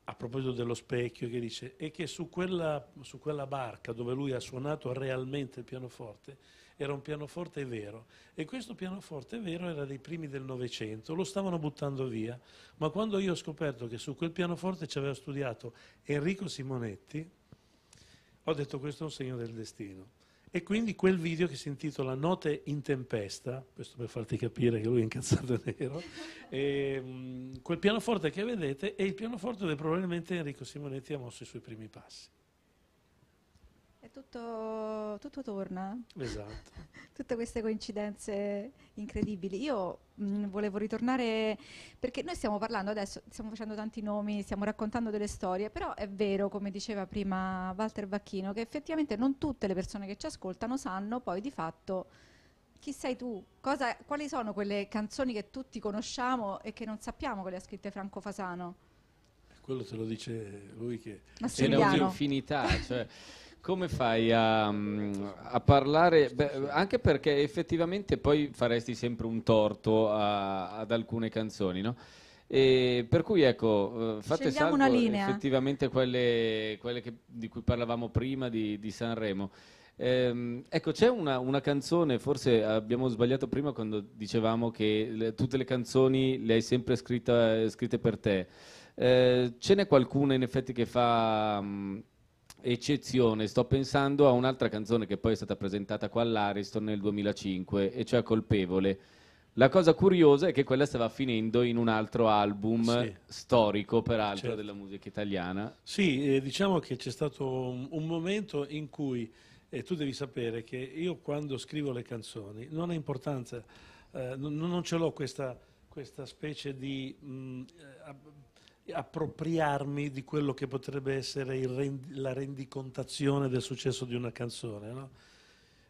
a proposito dello specchio, che dice, è che su quella, su quella barca dove lui ha suonato realmente il pianoforte, era un pianoforte vero e questo pianoforte vero era dei primi del Novecento, lo stavano buttando via, ma quando io ho scoperto che su quel pianoforte ci aveva studiato Enrico Simonetti, ho detto questo è un segno del destino. E quindi quel video che si intitola Note in tempesta, questo per farti capire che lui è incazzato nero, e, ehm, quel pianoforte che vedete è il pianoforte dove probabilmente Enrico Simonetti ha mosso i suoi primi passi tutto, tutto torna. Esatto. Tutte queste coincidenze incredibili. Io mh, mm, volevo ritornare perché noi stiamo parlando adesso, stiamo facendo tanti nomi, stiamo raccontando delle storie, però è vero, come diceva prima Walter Bacchino, che effettivamente non tutte le persone che ci ascoltano sanno poi di fatto chi sei tu? Cosa, quali sono quelle canzoni che tutti conosciamo e che non sappiamo che le ha scritte Franco Fasano? Quello te lo dice lui che... Ce n'è un'infinità, cioè... Come fai a, mm, a parlare? Beh, anche perché effettivamente poi faresti sempre un torto a, ad alcune canzoni, no? E per cui ecco, eh, fate Scegliamo una linea. effettivamente quelle, quelle che, di cui parlavamo prima di, di Sanremo. Ehm, ecco, c'è una, una, canzone, forse abbiamo sbagliato prima quando dicevamo che le, tutte le canzoni le hai sempre scritta, scritte per te. Ehm, ce n'è qualcuna in effetti che fa... Mh, mm, eccezione, sto pensando a un'altra canzone che poi è stata presentata qua all'Ariston nel 2005, e cioè Colpevole. La cosa curiosa è che quella stava finendo in un altro album sì. storico, peraltro, certo. della musica italiana. Sì, eh, diciamo che c'è stato un, un momento in cui, eh, tu devi sapere che io quando scrivo le canzoni non ha importanza, eh, non, non ce l'ho questa, questa, specie di mh, mm, eh, appropriarmi di quello che potrebbe essere rendi, la rendicontazione del successo di una canzone. No?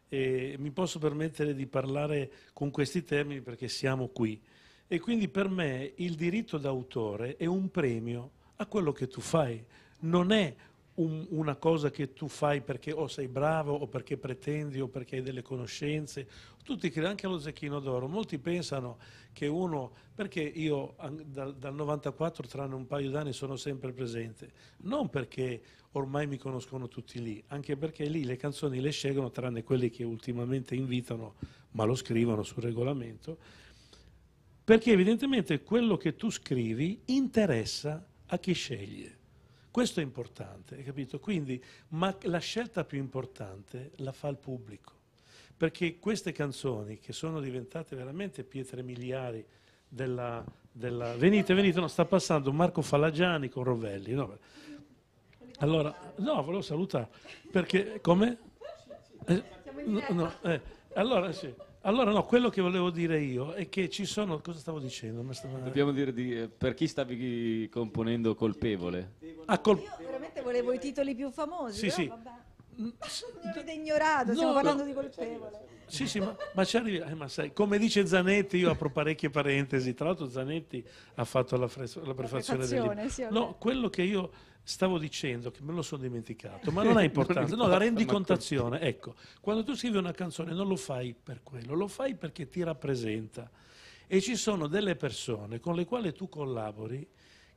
mi posso permettere di parlare con questi termini perché siamo qui. E quindi per me il diritto d'autore è un premio a quello che tu fai, non è un, una cosa che tu fai perché o sei bravo o perché pretendi o perché hai delle conoscenze, tutti credono anche allo zecchino d'oro, molti pensano che uno, perché io dal, dal 94 tranne un paio d'anni sono sempre presente, non perché ormai mi conoscono tutti lì, anche perché lì le canzoni le scelgono tranne quelli che ultimamente invitano, ma lo scrivono sul regolamento, perché evidentemente quello che tu scrivi interessa a chi sceglie. Questo è importante, hai capito? Quindi, ma la scelta più importante la fa il pubblico, perché queste canzoni che sono diventate veramente pietre miliari della... della... Venite, venite, no, sta passando Marco Falagiani con Rovelli. No? Allora, no, volevo salutare, perché come? Eh, no, eh, allora sì. Allora no, quello che volevo dire io è che ci sono, cosa stavo dicendo? Stavo... Dobbiamo dire di, eh, per chi stavi componendo colpevole. Ah, col... Io veramente volevo i titoli più famosi, sì, sì. vabbè. Mi mm. avete ignorato, stiamo parlando no. di colpevole. Sì, sì, ma, ma ci arriviamo. Eh, ma sai, come dice Zanetti, io apro parecchie parentesi. Tra l'altro, Zanetti ha fatto la, fres- la prefazione, la prefazione del libro. Sì, no, quello che io Stavo dicendo che me lo sono dimenticato, ma non ha importanza. No, la rendicontazione, ecco, quando tu scrivi una canzone non lo fai per quello, lo fai perché ti rappresenta. E ci sono delle persone con le quali tu collabori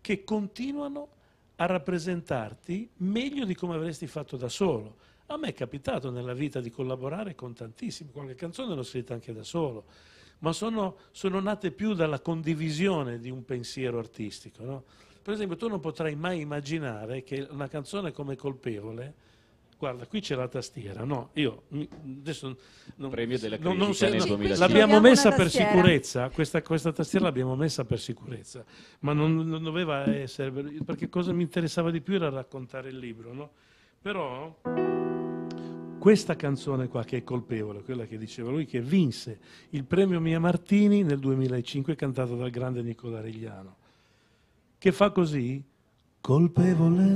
che continuano a rappresentarti meglio di come avresti fatto da solo. A me è capitato nella vita di collaborare con tantissimi, qualche canzone l'ho scritta anche da solo, ma sono, sono nate più dalla condivisione di un pensiero artistico. No? Per esempio, tu non potrai mai immaginare che una canzone come Colpevole guarda, qui c'è la tastiera, no, io adesso non, premio della non, non se, no, l'abbiamo messa per sicurezza, questa, questa tastiera l'abbiamo messa per sicurezza, ma non, non, doveva essere, perché cosa mi interessava di più era raccontare il libro, no? Però questa canzone qua che è colpevole, quella che diceva lui, che vinse il premio Mia Martini nel 2005 cantato dal grande Nicola Rigliano che fa così, colpevole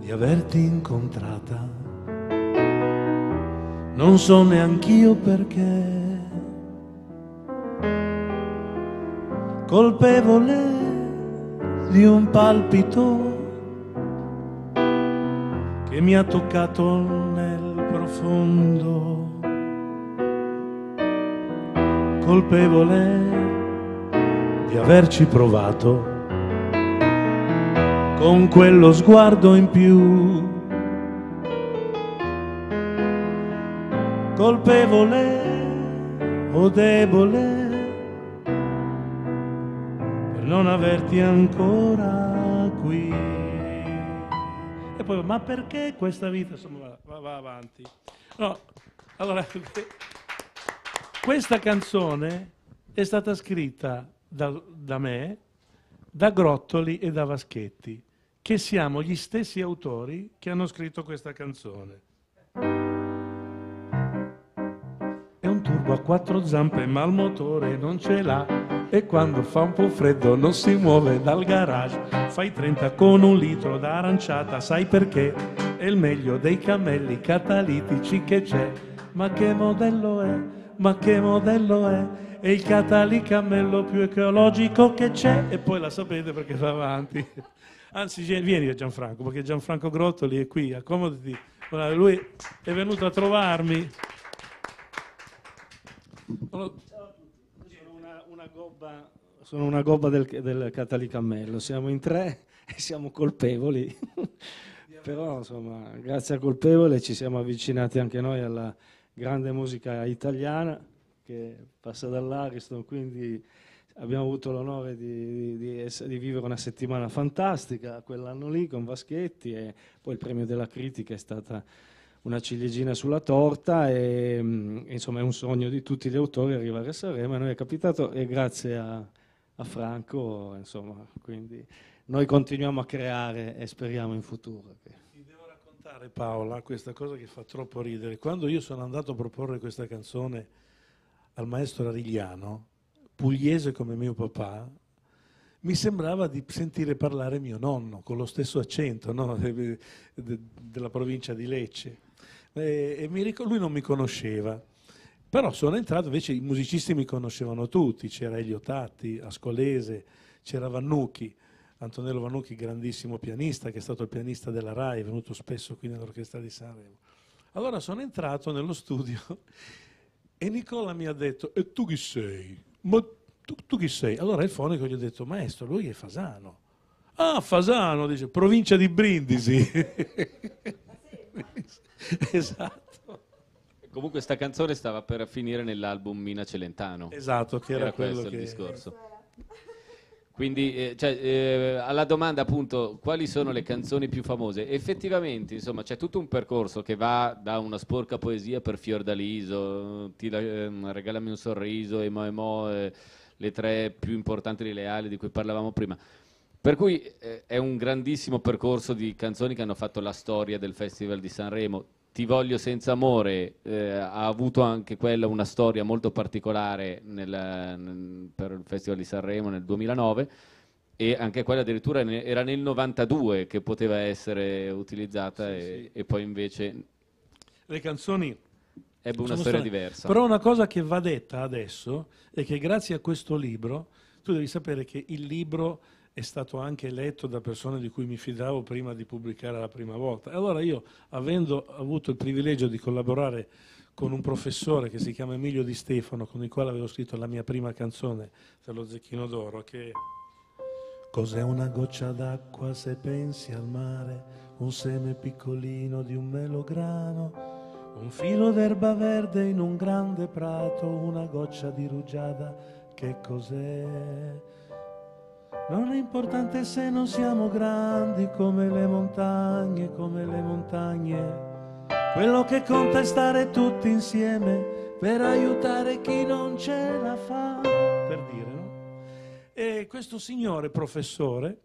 di averti incontrata. Non so neanch'io perché. Colpevole di un palpito che mi ha toccato nel profondo. Colpevole di averci provato con quello sguardo in più. Colpevole o debole per non averti ancora qui. E poi, ma perché questa vita insomma, va, va avanti? No, allora, questa canzone è stata scritta da, da me, da Grottoli e da Vaschetti, che siamo gli stessi autori che hanno scritto questa canzone. È un turbo a quattro zampe ma il motore non ce l'ha e quando fa un po' freddo non si muove dal garage. Fai 30 con un litro d'aranciata, sai perché? È il meglio dei cammelli catalitici che c'è. Ma che modello è? Ma che modello è? è il catalicamello più ecologico che c'è e poi la sapete perché va avanti. Anzi, vieni da Gianfranco, perché Gianfranco Grottoli è qui, accomodati. lui è venuto a trovarmi. Sono una, una gobba, sono una gobba del, del catalicamello, siamo in tre e siamo colpevoli. Però, insomma, grazie a Colpevole ci siamo avvicinati anche noi alla grande musica italiana che passa dall'Ariston, quindi abbiamo avuto l'onore di, di, di, di, vivere una settimana fantastica quell'anno lì con Vaschetti e poi il premio della critica è stata una ciliegina sulla torta e mm, insomma è un sogno di tutti gli autori arrivare a Sanremo e noi è capitato e grazie a, a Franco insomma quindi noi continuiamo a creare e speriamo in futuro. Ti devo raccontare Paola questa cosa che fa troppo ridere quando io sono andato a proporre questa canzone al maestro Arigliano, pugliese come mio papà, mi sembrava di sentire parlare mio nonno con lo stesso accento no? de, de, della provincia di Lecce. E, e ricordo, lui non mi conosceva, però sono entrato, invece i musicisti mi conoscevano tutti, c'era Elio Tatti, Ascolese, c'era Vannucchi, Antonello Vannucchi, grandissimo pianista, che è stato il pianista della RAI, è venuto spesso qui nell'orchestra di Sanremo. Allora sono entrato nello studio e Nicola mi ha detto, e tu chi sei? Ma tu, tu chi sei? Allora il fonico gli ho detto, maestro, lui è Fasano. Ah, Fasano, dice, provincia di Brindisi. esatto. Comunque questa canzone stava per finire nell'album Mina Celentano. Esatto, che era, era quello questo che... il discorso. Quindi eh, cioè, eh, alla domanda appunto quali sono le canzoni più famose, effettivamente insomma c'è tutto un percorso che va da una sporca poesia per Fiordaliso, ti eh, regalami un sorriso, Emo Emo, eh, le tre più importanti di ali di cui parlavamo prima. Per cui eh, è un grandissimo percorso di canzoni che hanno fatto la storia del Festival di Sanremo, ti voglio senza amore eh, ha avuto anche quella una storia molto particolare nel, nel, per il Festival di Sanremo nel 2009 e anche quella addirittura ne, era nel 92 che poteva essere utilizzata sì, e, sì. e, poi invece le canzoni ebbe una storia state... diversa. Però una cosa che va detta adesso è che grazie a questo libro tu devi sapere che il libro è stato anche letto da persone di cui mi fidavo prima di pubblicare la prima volta. Allora io, avendo avuto il privilegio di collaborare con un professore che si chiama Emilio Di Stefano, con il quale avevo scritto la mia prima canzone per lo Zecchino d'Oro, che... Cos'è una goccia d'acqua se pensi al mare, un seme piccolino di un melograno, un filo d'erba verde in un grande prato, una goccia di rugiada, che cos'è? Non è importante se non siamo grandi come le montagne, come le montagne. Quello che conta è stare tutti insieme per aiutare chi non ce la fa, per dire, no? E questo signore professore,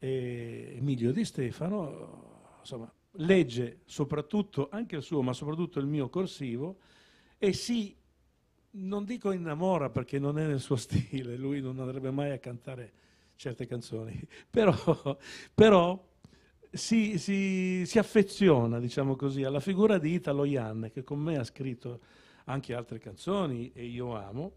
eh, Emilio Di Stefano, insomma, legge soprattutto, anche il suo, ma soprattutto il mio corsivo, e si, non dico innamora perché non è nel suo stile, lui non andrebbe mai a cantare certe canzoni, però, però si, si, si, affeziona, diciamo così, alla figura di Italo Ianne, che con me ha scritto anche altre canzoni e io amo,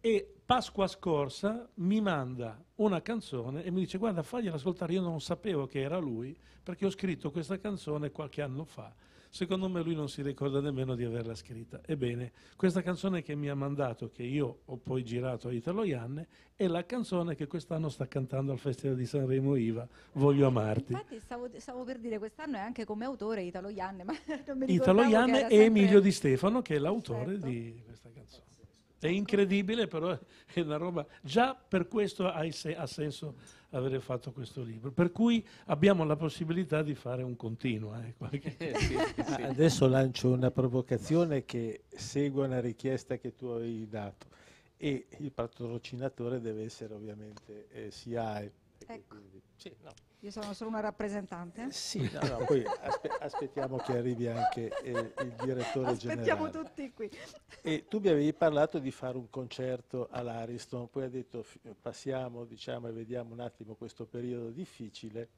e Pasqua scorsa mi manda una canzone e mi dice guarda fagliela ascoltare, io non sapevo che era lui perché ho scritto questa canzone qualche anno fa secondo me lui non si ricorda nemmeno di averla scritta. Ebbene, questa canzone che mi ha mandato, che io ho poi girato a Italo Ianne, è la canzone che quest'anno sta cantando al Festival di Sanremo IVA, Voglio amarti. Infatti stavo, stavo per dire, quest'anno è anche come autore Italo Ianne, ma non mi Italo Ianne e Emilio Di Stefano, che è l'autore certo. di questa canzone. È incredibile, però è una roba... Già per questo ha senso avere fatto questo libro. Per cui abbiamo la possibilità di fare un continuo. Eh, qualche... Eh, sì, sì. Adesso lancio una provocazione che segue una richiesta che tu avevi dato e il patrocinatore deve essere ovviamente eh, SIAE Ecco. Quindi... Sì, no. Io sono solo una rappresentante. Eh, sì, no, no, poi aspe aspettiamo che arrivi anche eh, il direttore aspettiamo generale. Aspettiamo tutti qui. E tu mi avevi parlato di fare un concerto all'Ariston, poi hai detto passiamo diciamo, e vediamo un attimo questo periodo difficile.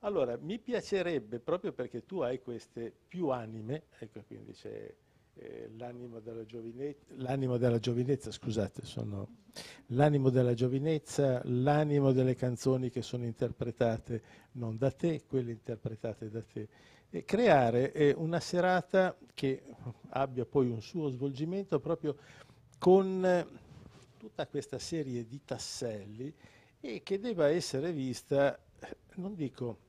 Allora, mi piacerebbe, proprio perché tu hai queste più anime, ecco quindi c'è eh, l'animo della, della giovinezza, scusate, sono l'animo della giovinezza, l'animo delle canzoni che sono interpretate non da te, quelle interpretate da te. E creare eh, una serata che abbia poi un suo svolgimento proprio con eh, tutta questa serie di tasselli e che debba essere vista, eh, non dico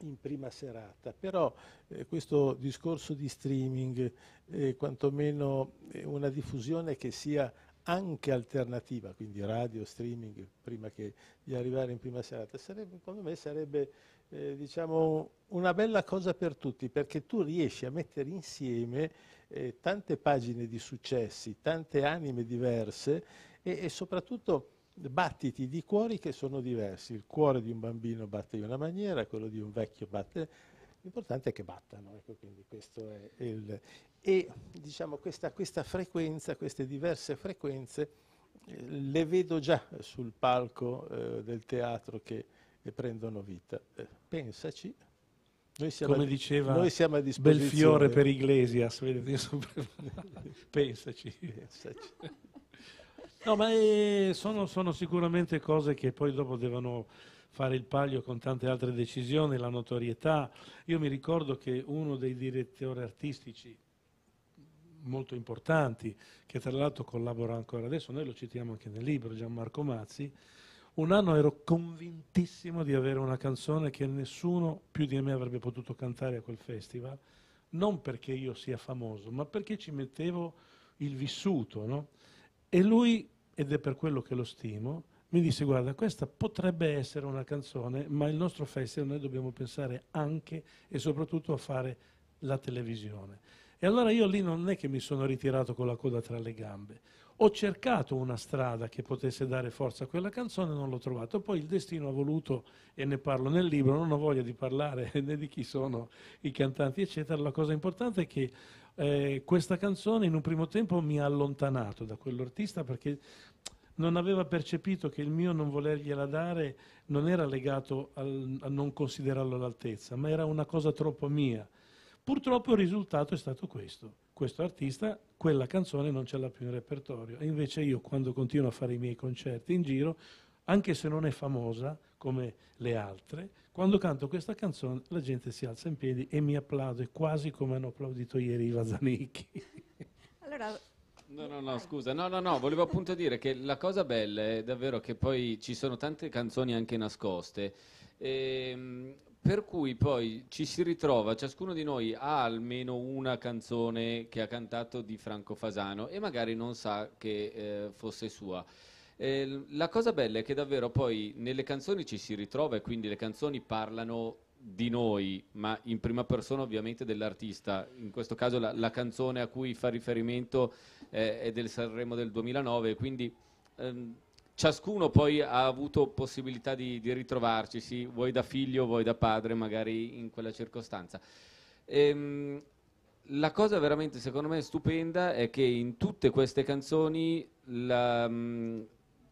in prima serata, però eh, questo discorso di streaming, eh, quantomeno eh, una diffusione che sia anche alternativa, quindi radio, streaming, prima che di arrivare in prima serata, sarebbe, secondo me sarebbe eh, diciamo, una bella cosa per tutti, perché tu riesci a mettere insieme eh, tante pagine di successi, tante anime diverse e, e soprattutto battiti di cuori che sono diversi. Il cuore di un bambino batte in una maniera, quello di un vecchio batte... L'importante è che battano, ecco, è il... E diciamo, questa, questa frequenza, queste diverse frequenze, eh, le vedo già sul palco eh, del teatro che, prendono vita. Eh, pensaci. Noi siamo, Come diceva noi siamo a disposizione. Belfiore per Iglesias, pensaci. pensaci. No, ma eh, sono, sono sicuramente cose che poi dopo devono fare il paglio con tante altre decisioni, la notorietà. Io mi ricordo che uno dei direttori artistici molto importanti, che tra l'altro collabora ancora adesso, noi lo citiamo anche nel libro, Gianmarco Mazzi, un anno ero convintissimo di avere una canzone che nessuno più di me avrebbe potuto cantare a quel festival, non perché io sia famoso, ma perché ci mettevo il vissuto, no? E lui ed è per quello che lo stimo, mi disse guarda questa potrebbe essere una canzone, ma il nostro festival noi dobbiamo pensare anche e soprattutto a fare la televisione. E allora io lì non è che mi sono ritirato con la coda tra le gambe, ho cercato una strada che potesse dare forza a quella canzone, non l'ho trovato. Poi il destino ha voluto, e ne parlo nel libro, non ho voglia di parlare né di chi sono i cantanti, eccetera. La cosa importante è che eh, questa canzone in un primo tempo mi ha allontanato da quell'artista perché non aveva percepito che il mio non volergliela dare non era legato al, a non considerarlo all'altezza, ma era una cosa troppo mia. Purtroppo il risultato è stato questo. Questo artista quella canzone non ce l'ha più in repertorio. E invece io, quando continuo a fare i miei concerti in giro, anche se non è famosa come le altre, quando canto questa canzone la gente si alza in piedi e mi applaude, quasi come hanno applaudito ieri i Vazanicchi. Allora, No, no, no, scusa, no, no, no, volevo appunto dire che la cosa bella è davvero che poi ci sono tante canzoni anche nascoste, ehm, per cui poi ci si ritrova, ciascuno di noi ha almeno una canzone che ha cantato di Franco Fasano e magari non sa che eh, fosse sua. Eh, la cosa bella è che davvero poi nelle canzoni ci si ritrova e quindi le canzoni parlano di noi, ma in prima persona ovviamente dell'artista. In questo caso la, la canzone a cui fa riferimento eh, è del Sanremo del 2009, quindi ehm, ciascuno poi ha avuto possibilità di, di ritrovarci, sì, vuoi da figlio, vuoi da padre, magari in quella circostanza. Ehm, la cosa veramente secondo me stupenda è che in tutte queste canzoni la, mm,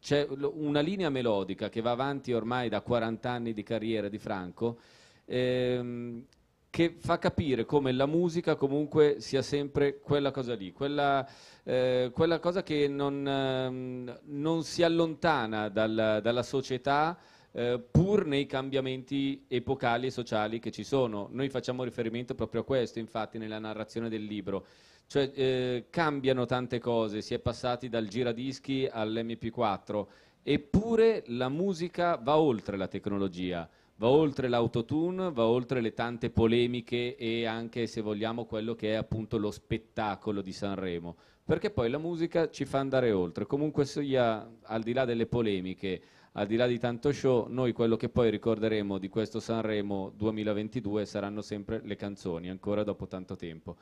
c'è una linea melodica che va avanti ormai da 40 anni di carriera di Franco, ehm, che fa capire come la musica comunque sia sempre quella cosa lì, quella, eh, quella cosa che non, ehm, non si allontana dal, dalla società eh, pur nei cambiamenti epocali e sociali che ci sono. Noi facciamo riferimento proprio a questo, infatti, nella narrazione del libro. Cioè, eh, cambiano tante cose, si è passati dal giradischi all'MP4, eppure la musica va oltre la tecnologia, va oltre l'autotune, va oltre le tante polemiche e anche, se vogliamo, quello che è appunto lo spettacolo di Sanremo, perché poi la musica ci fa andare oltre, comunque sia, al di là delle polemiche, al di là di tanto show, noi quello che poi ricorderemo di questo Sanremo 2022 saranno sempre le canzoni, ancora dopo tanto tempo.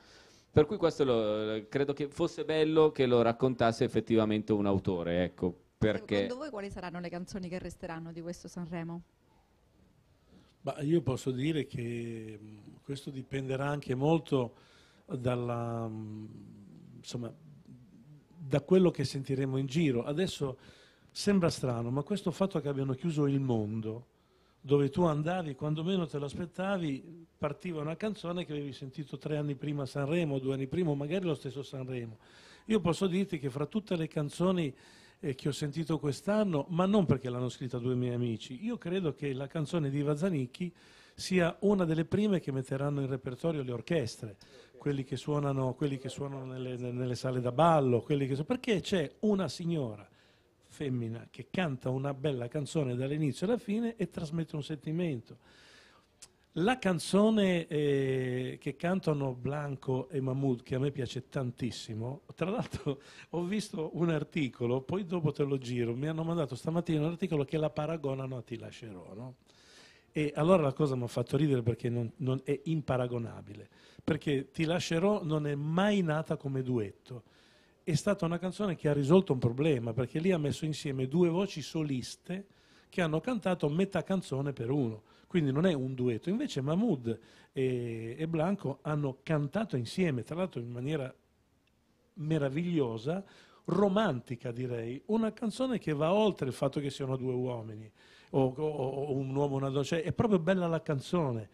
Per cui questo lo, credo che fosse bello che lo raccontasse effettivamente un autore, ecco, perché... Secondo voi quali saranno le canzoni che resteranno di questo Sanremo? Bah, io posso dire che mm, questo dipenderà anche molto dalla, mm, insomma, da quello che sentiremo in giro. Adesso sembra strano, ma questo fatto che abbiano chiuso il mondo, dove tu andavi quando meno te l'aspettavi, partiva una canzone che avevi sentito tre anni prima a Sanremo, due anni prima, o magari lo stesso Sanremo. Io posso dirti che fra tutte le canzoni eh, che ho sentito quest'anno, ma non perché l'hanno scritta due miei amici, io credo che la canzone di Vazzanicchi sia una delle prime che metteranno in repertorio le orchestre, quelli che suonano, quelli che suonano nelle, nelle, sale da ballo, so, perché c'è una signora femmina che canta una bella canzone dall'inizio alla fine e trasmette un sentimento. La canzone eh, che cantano Blanco e Mahmoud, che a me piace tantissimo, tra l'altro ho visto un articolo, poi dopo te lo giro, mi hanno mandato stamattina un articolo che la paragonano a Ti lascerò, no? E allora la cosa mi ha fatto ridere perché non, non è imparagonabile, perché Ti lascerò non è mai nata come duetto, è stata una canzone che ha risolto un problema, perché lì ha messo insieme due voci soliste che hanno cantato metà canzone per uno, quindi non è un duetto. Invece Mahmoud e, e Blanco hanno cantato insieme, tra l'altro in maniera meravigliosa, romantica direi, una canzone che va oltre il fatto che siano due uomini o, o, o un uomo o una donna, cioè è proprio bella la canzone,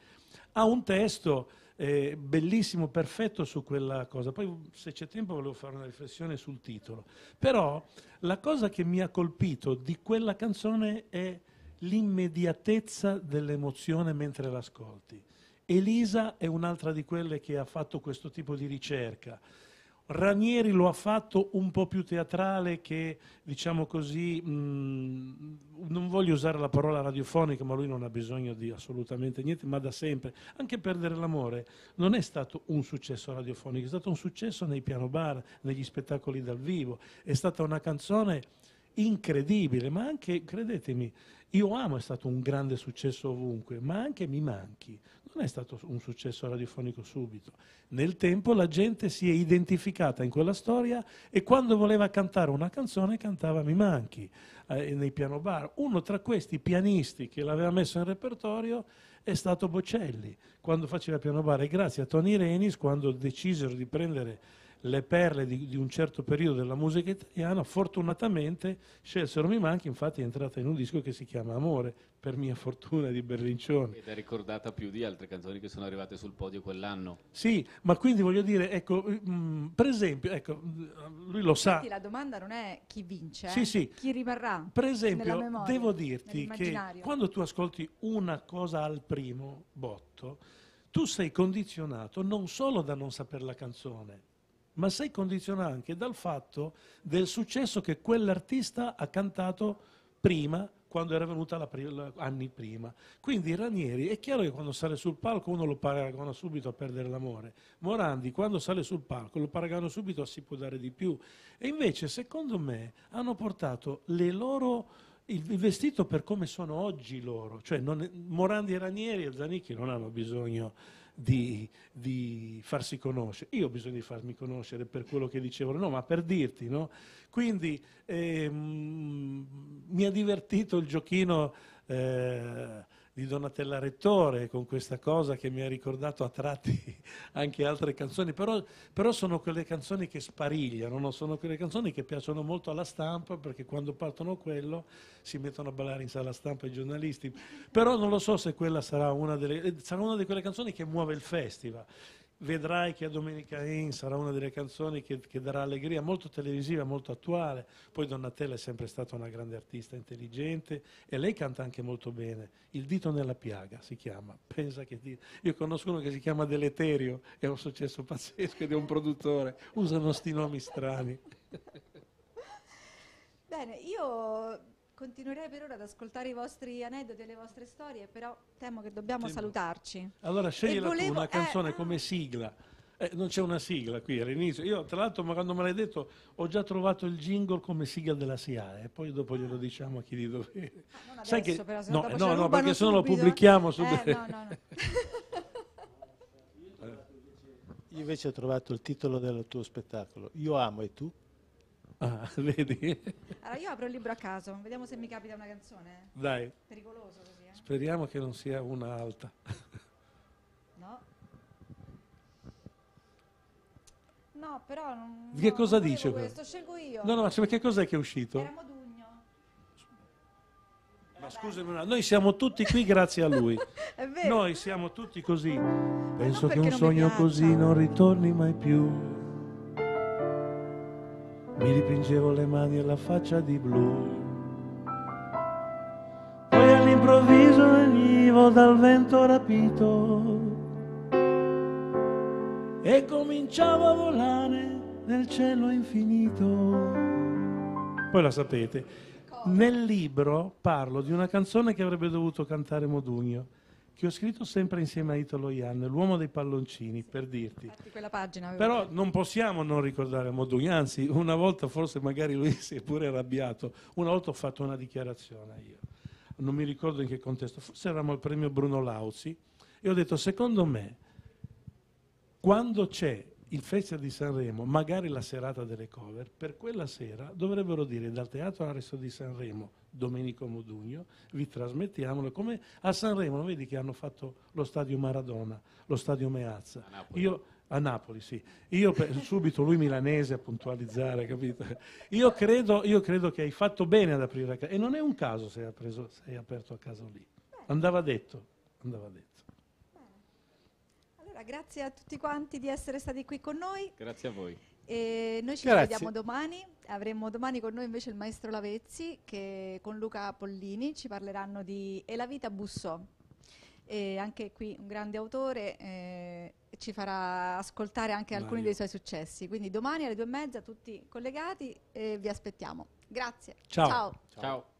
ha un testo eh, bellissimo, perfetto su quella cosa. Poi se c'è tempo volevo fare una riflessione sul titolo. Però la cosa che mi ha colpito di quella canzone è l'immediatezza dell'emozione mentre l'ascolti. Elisa è un'altra di quelle che ha fatto questo tipo di ricerca Ranieri lo ha fatto un po' più teatrale che, diciamo così, mh, mm, non voglio usare la parola radiofonica, ma lui non ha bisogno di assolutamente niente, ma da sempre. Anche Perdere l'amore non è stato un successo radiofonico, è stato un successo nei piano bar, negli spettacoli dal vivo. È stata una canzone incredibile, ma anche, credetemi, Io Amo è stato un grande successo ovunque, ma anche Mi Manchi non è stato un successo radiofonico subito. Nel tempo la gente si è identificata in quella storia e quando voleva cantare una canzone cantava Mi Manchi eh, nei piano bar. Uno tra questi pianisti che l'aveva messo in repertorio è stato Bocelli, quando faceva piano bar e grazie a Tony Renis, quando decisero di prendere le perle di, di, un certo periodo della musica italiana, fortunatamente scelsero Mi Manchi, infatti è entrata in un disco che si chiama Amore, per mia fortuna di Berlincioni. Ed è ricordata più di altre canzoni che sono arrivate sul podio quell'anno. Sì, ma quindi voglio dire, ecco, mh, mm, per esempio, ecco, mm, lui lo Senti, sa. la domanda non è chi vince, eh? sì, eh? sì. chi rimarrà. Per esempio, memoria, devo dirti che quando tu ascolti una cosa al primo botto, tu sei condizionato non solo da non sapere la canzone, ma sei condizionato anche dal fatto del successo che quell'artista ha cantato prima, quando era venuta la, la, anni prima. Quindi Ranieri è chiaro che quando sale sul palco uno lo paragona subito a perdere l'amore. Morandi quando sale sul palco lo paragona subito a si può dare di più. E invece, secondo me, hanno portato le loro il, vestito per come sono oggi loro, cioè non, Morandi e Ranieri e Zanicchi non hanno bisogno di, di, farsi conoscere. Io ho bisogno di farmi conoscere per quello che dicevano, no, ma per dirti, no? Quindi ehm, mi ha divertito il giochino eh, di Donatella Rettore con questa cosa che mi ha ricordato a tratti anche altre canzoni, però, però sono quelle canzoni che sparigliano, no? sono quelle canzoni che piacciono molto alla stampa perché quando partono quello si mettono a ballare in sala stampa i giornalisti, però non lo so se quella sarà una delle, eh, sarà una di quelle canzoni che muove il festival vedrai che a Domenica In sarà una delle canzoni che, che, darà allegria, molto televisiva, molto attuale. Poi Donatella è sempre stata una grande artista intelligente e lei canta anche molto bene. Il dito nella piaga si chiama. Pensa che ti... Io conosco uno che si chiama Deleterio, è un successo pazzesco ed è un produttore. Usano sti nomi strani. Bene, io Continuerei per ora ad ascoltare i vostri aneddoti e le vostre storie, però temo che dobbiamo Temo. salutarci. Allora scegli la volevo- tua, una eh, canzone ah. come sigla. Eh, non c'è una sigla qui all'inizio. Io, tra l'altro, ma quando me l'hai detto, ho già trovato il jingle come sigla della SIA e eh, poi dopo glielo ah. diciamo a chi di dovere. Ah, non Sai che- però, se no, dopo eh, no, no, rubano perché sennò lo pubblichiamo su- Eh, no, no, no. Io invece ho trovato il titolo del tuo spettacolo. Io amo e tu? Ah, vedi? Allora io apro il libro a caso, vediamo se mi capita una canzone. Dai. Pericoloso così, eh? Speriamo che non sia una alta. No. No, però non, Che no, cosa non dice? Questo scelgo io. No, no, ma che cos'è che è uscito? Era Modugno. Ma scusami, no, noi siamo tutti qui grazie a lui. è vero. Noi siamo tutti così. Penso che un sogno così non ritorni mai più mi dipingevo le mani e la faccia di blu. Poi all'improvviso venivo dal vento rapito e cominciavo a volare nel cielo infinito. Poi la sapete, nel libro parlo di una canzone che avrebbe dovuto cantare Modugno che ho scritto sempre insieme a Italo Ian, L'uomo dei palloncini, sì, per dirti. Pagina, Però detto. non possiamo non ricordare Modugli, anzi una volta forse magari lui si è pure arrabbiato, una volta ho fatto una dichiarazione io, non mi ricordo in che contesto, forse eravamo al premio Bruno Lauzi e ho detto secondo me quando c'è il Festival di Sanremo, magari la serata delle cover, per quella sera dovrebbero dire dal Teatro Aresto di Sanremo Domenico Modugno, vi ritrasmettiamolo, come a Sanremo, vedi che hanno fatto lo stadio Maradona, lo stadio Meazza. A Napoli, Io, a Napoli sì. Io per, subito, lui milanese a puntualizzare, capito? Io credo, io credo, che hai fatto bene ad aprire a casa. E non è un caso se hai, preso, se hai aperto a casa lì. Andava detto, andava detto grazie a tutti quanti di essere stati qui con noi. Grazie a voi. E noi ci Grazie. vediamo domani, avremo domani con noi invece il maestro Lavezzi che con Luca Pollini ci parleranno di E la vita Bussò. E anche qui un grande autore eh, ci farà ascoltare anche Mario. alcuni dei suoi successi. Quindi domani alle due e mezza tutti collegati e vi aspettiamo. Grazie. Ciao. Ciao. Ciao.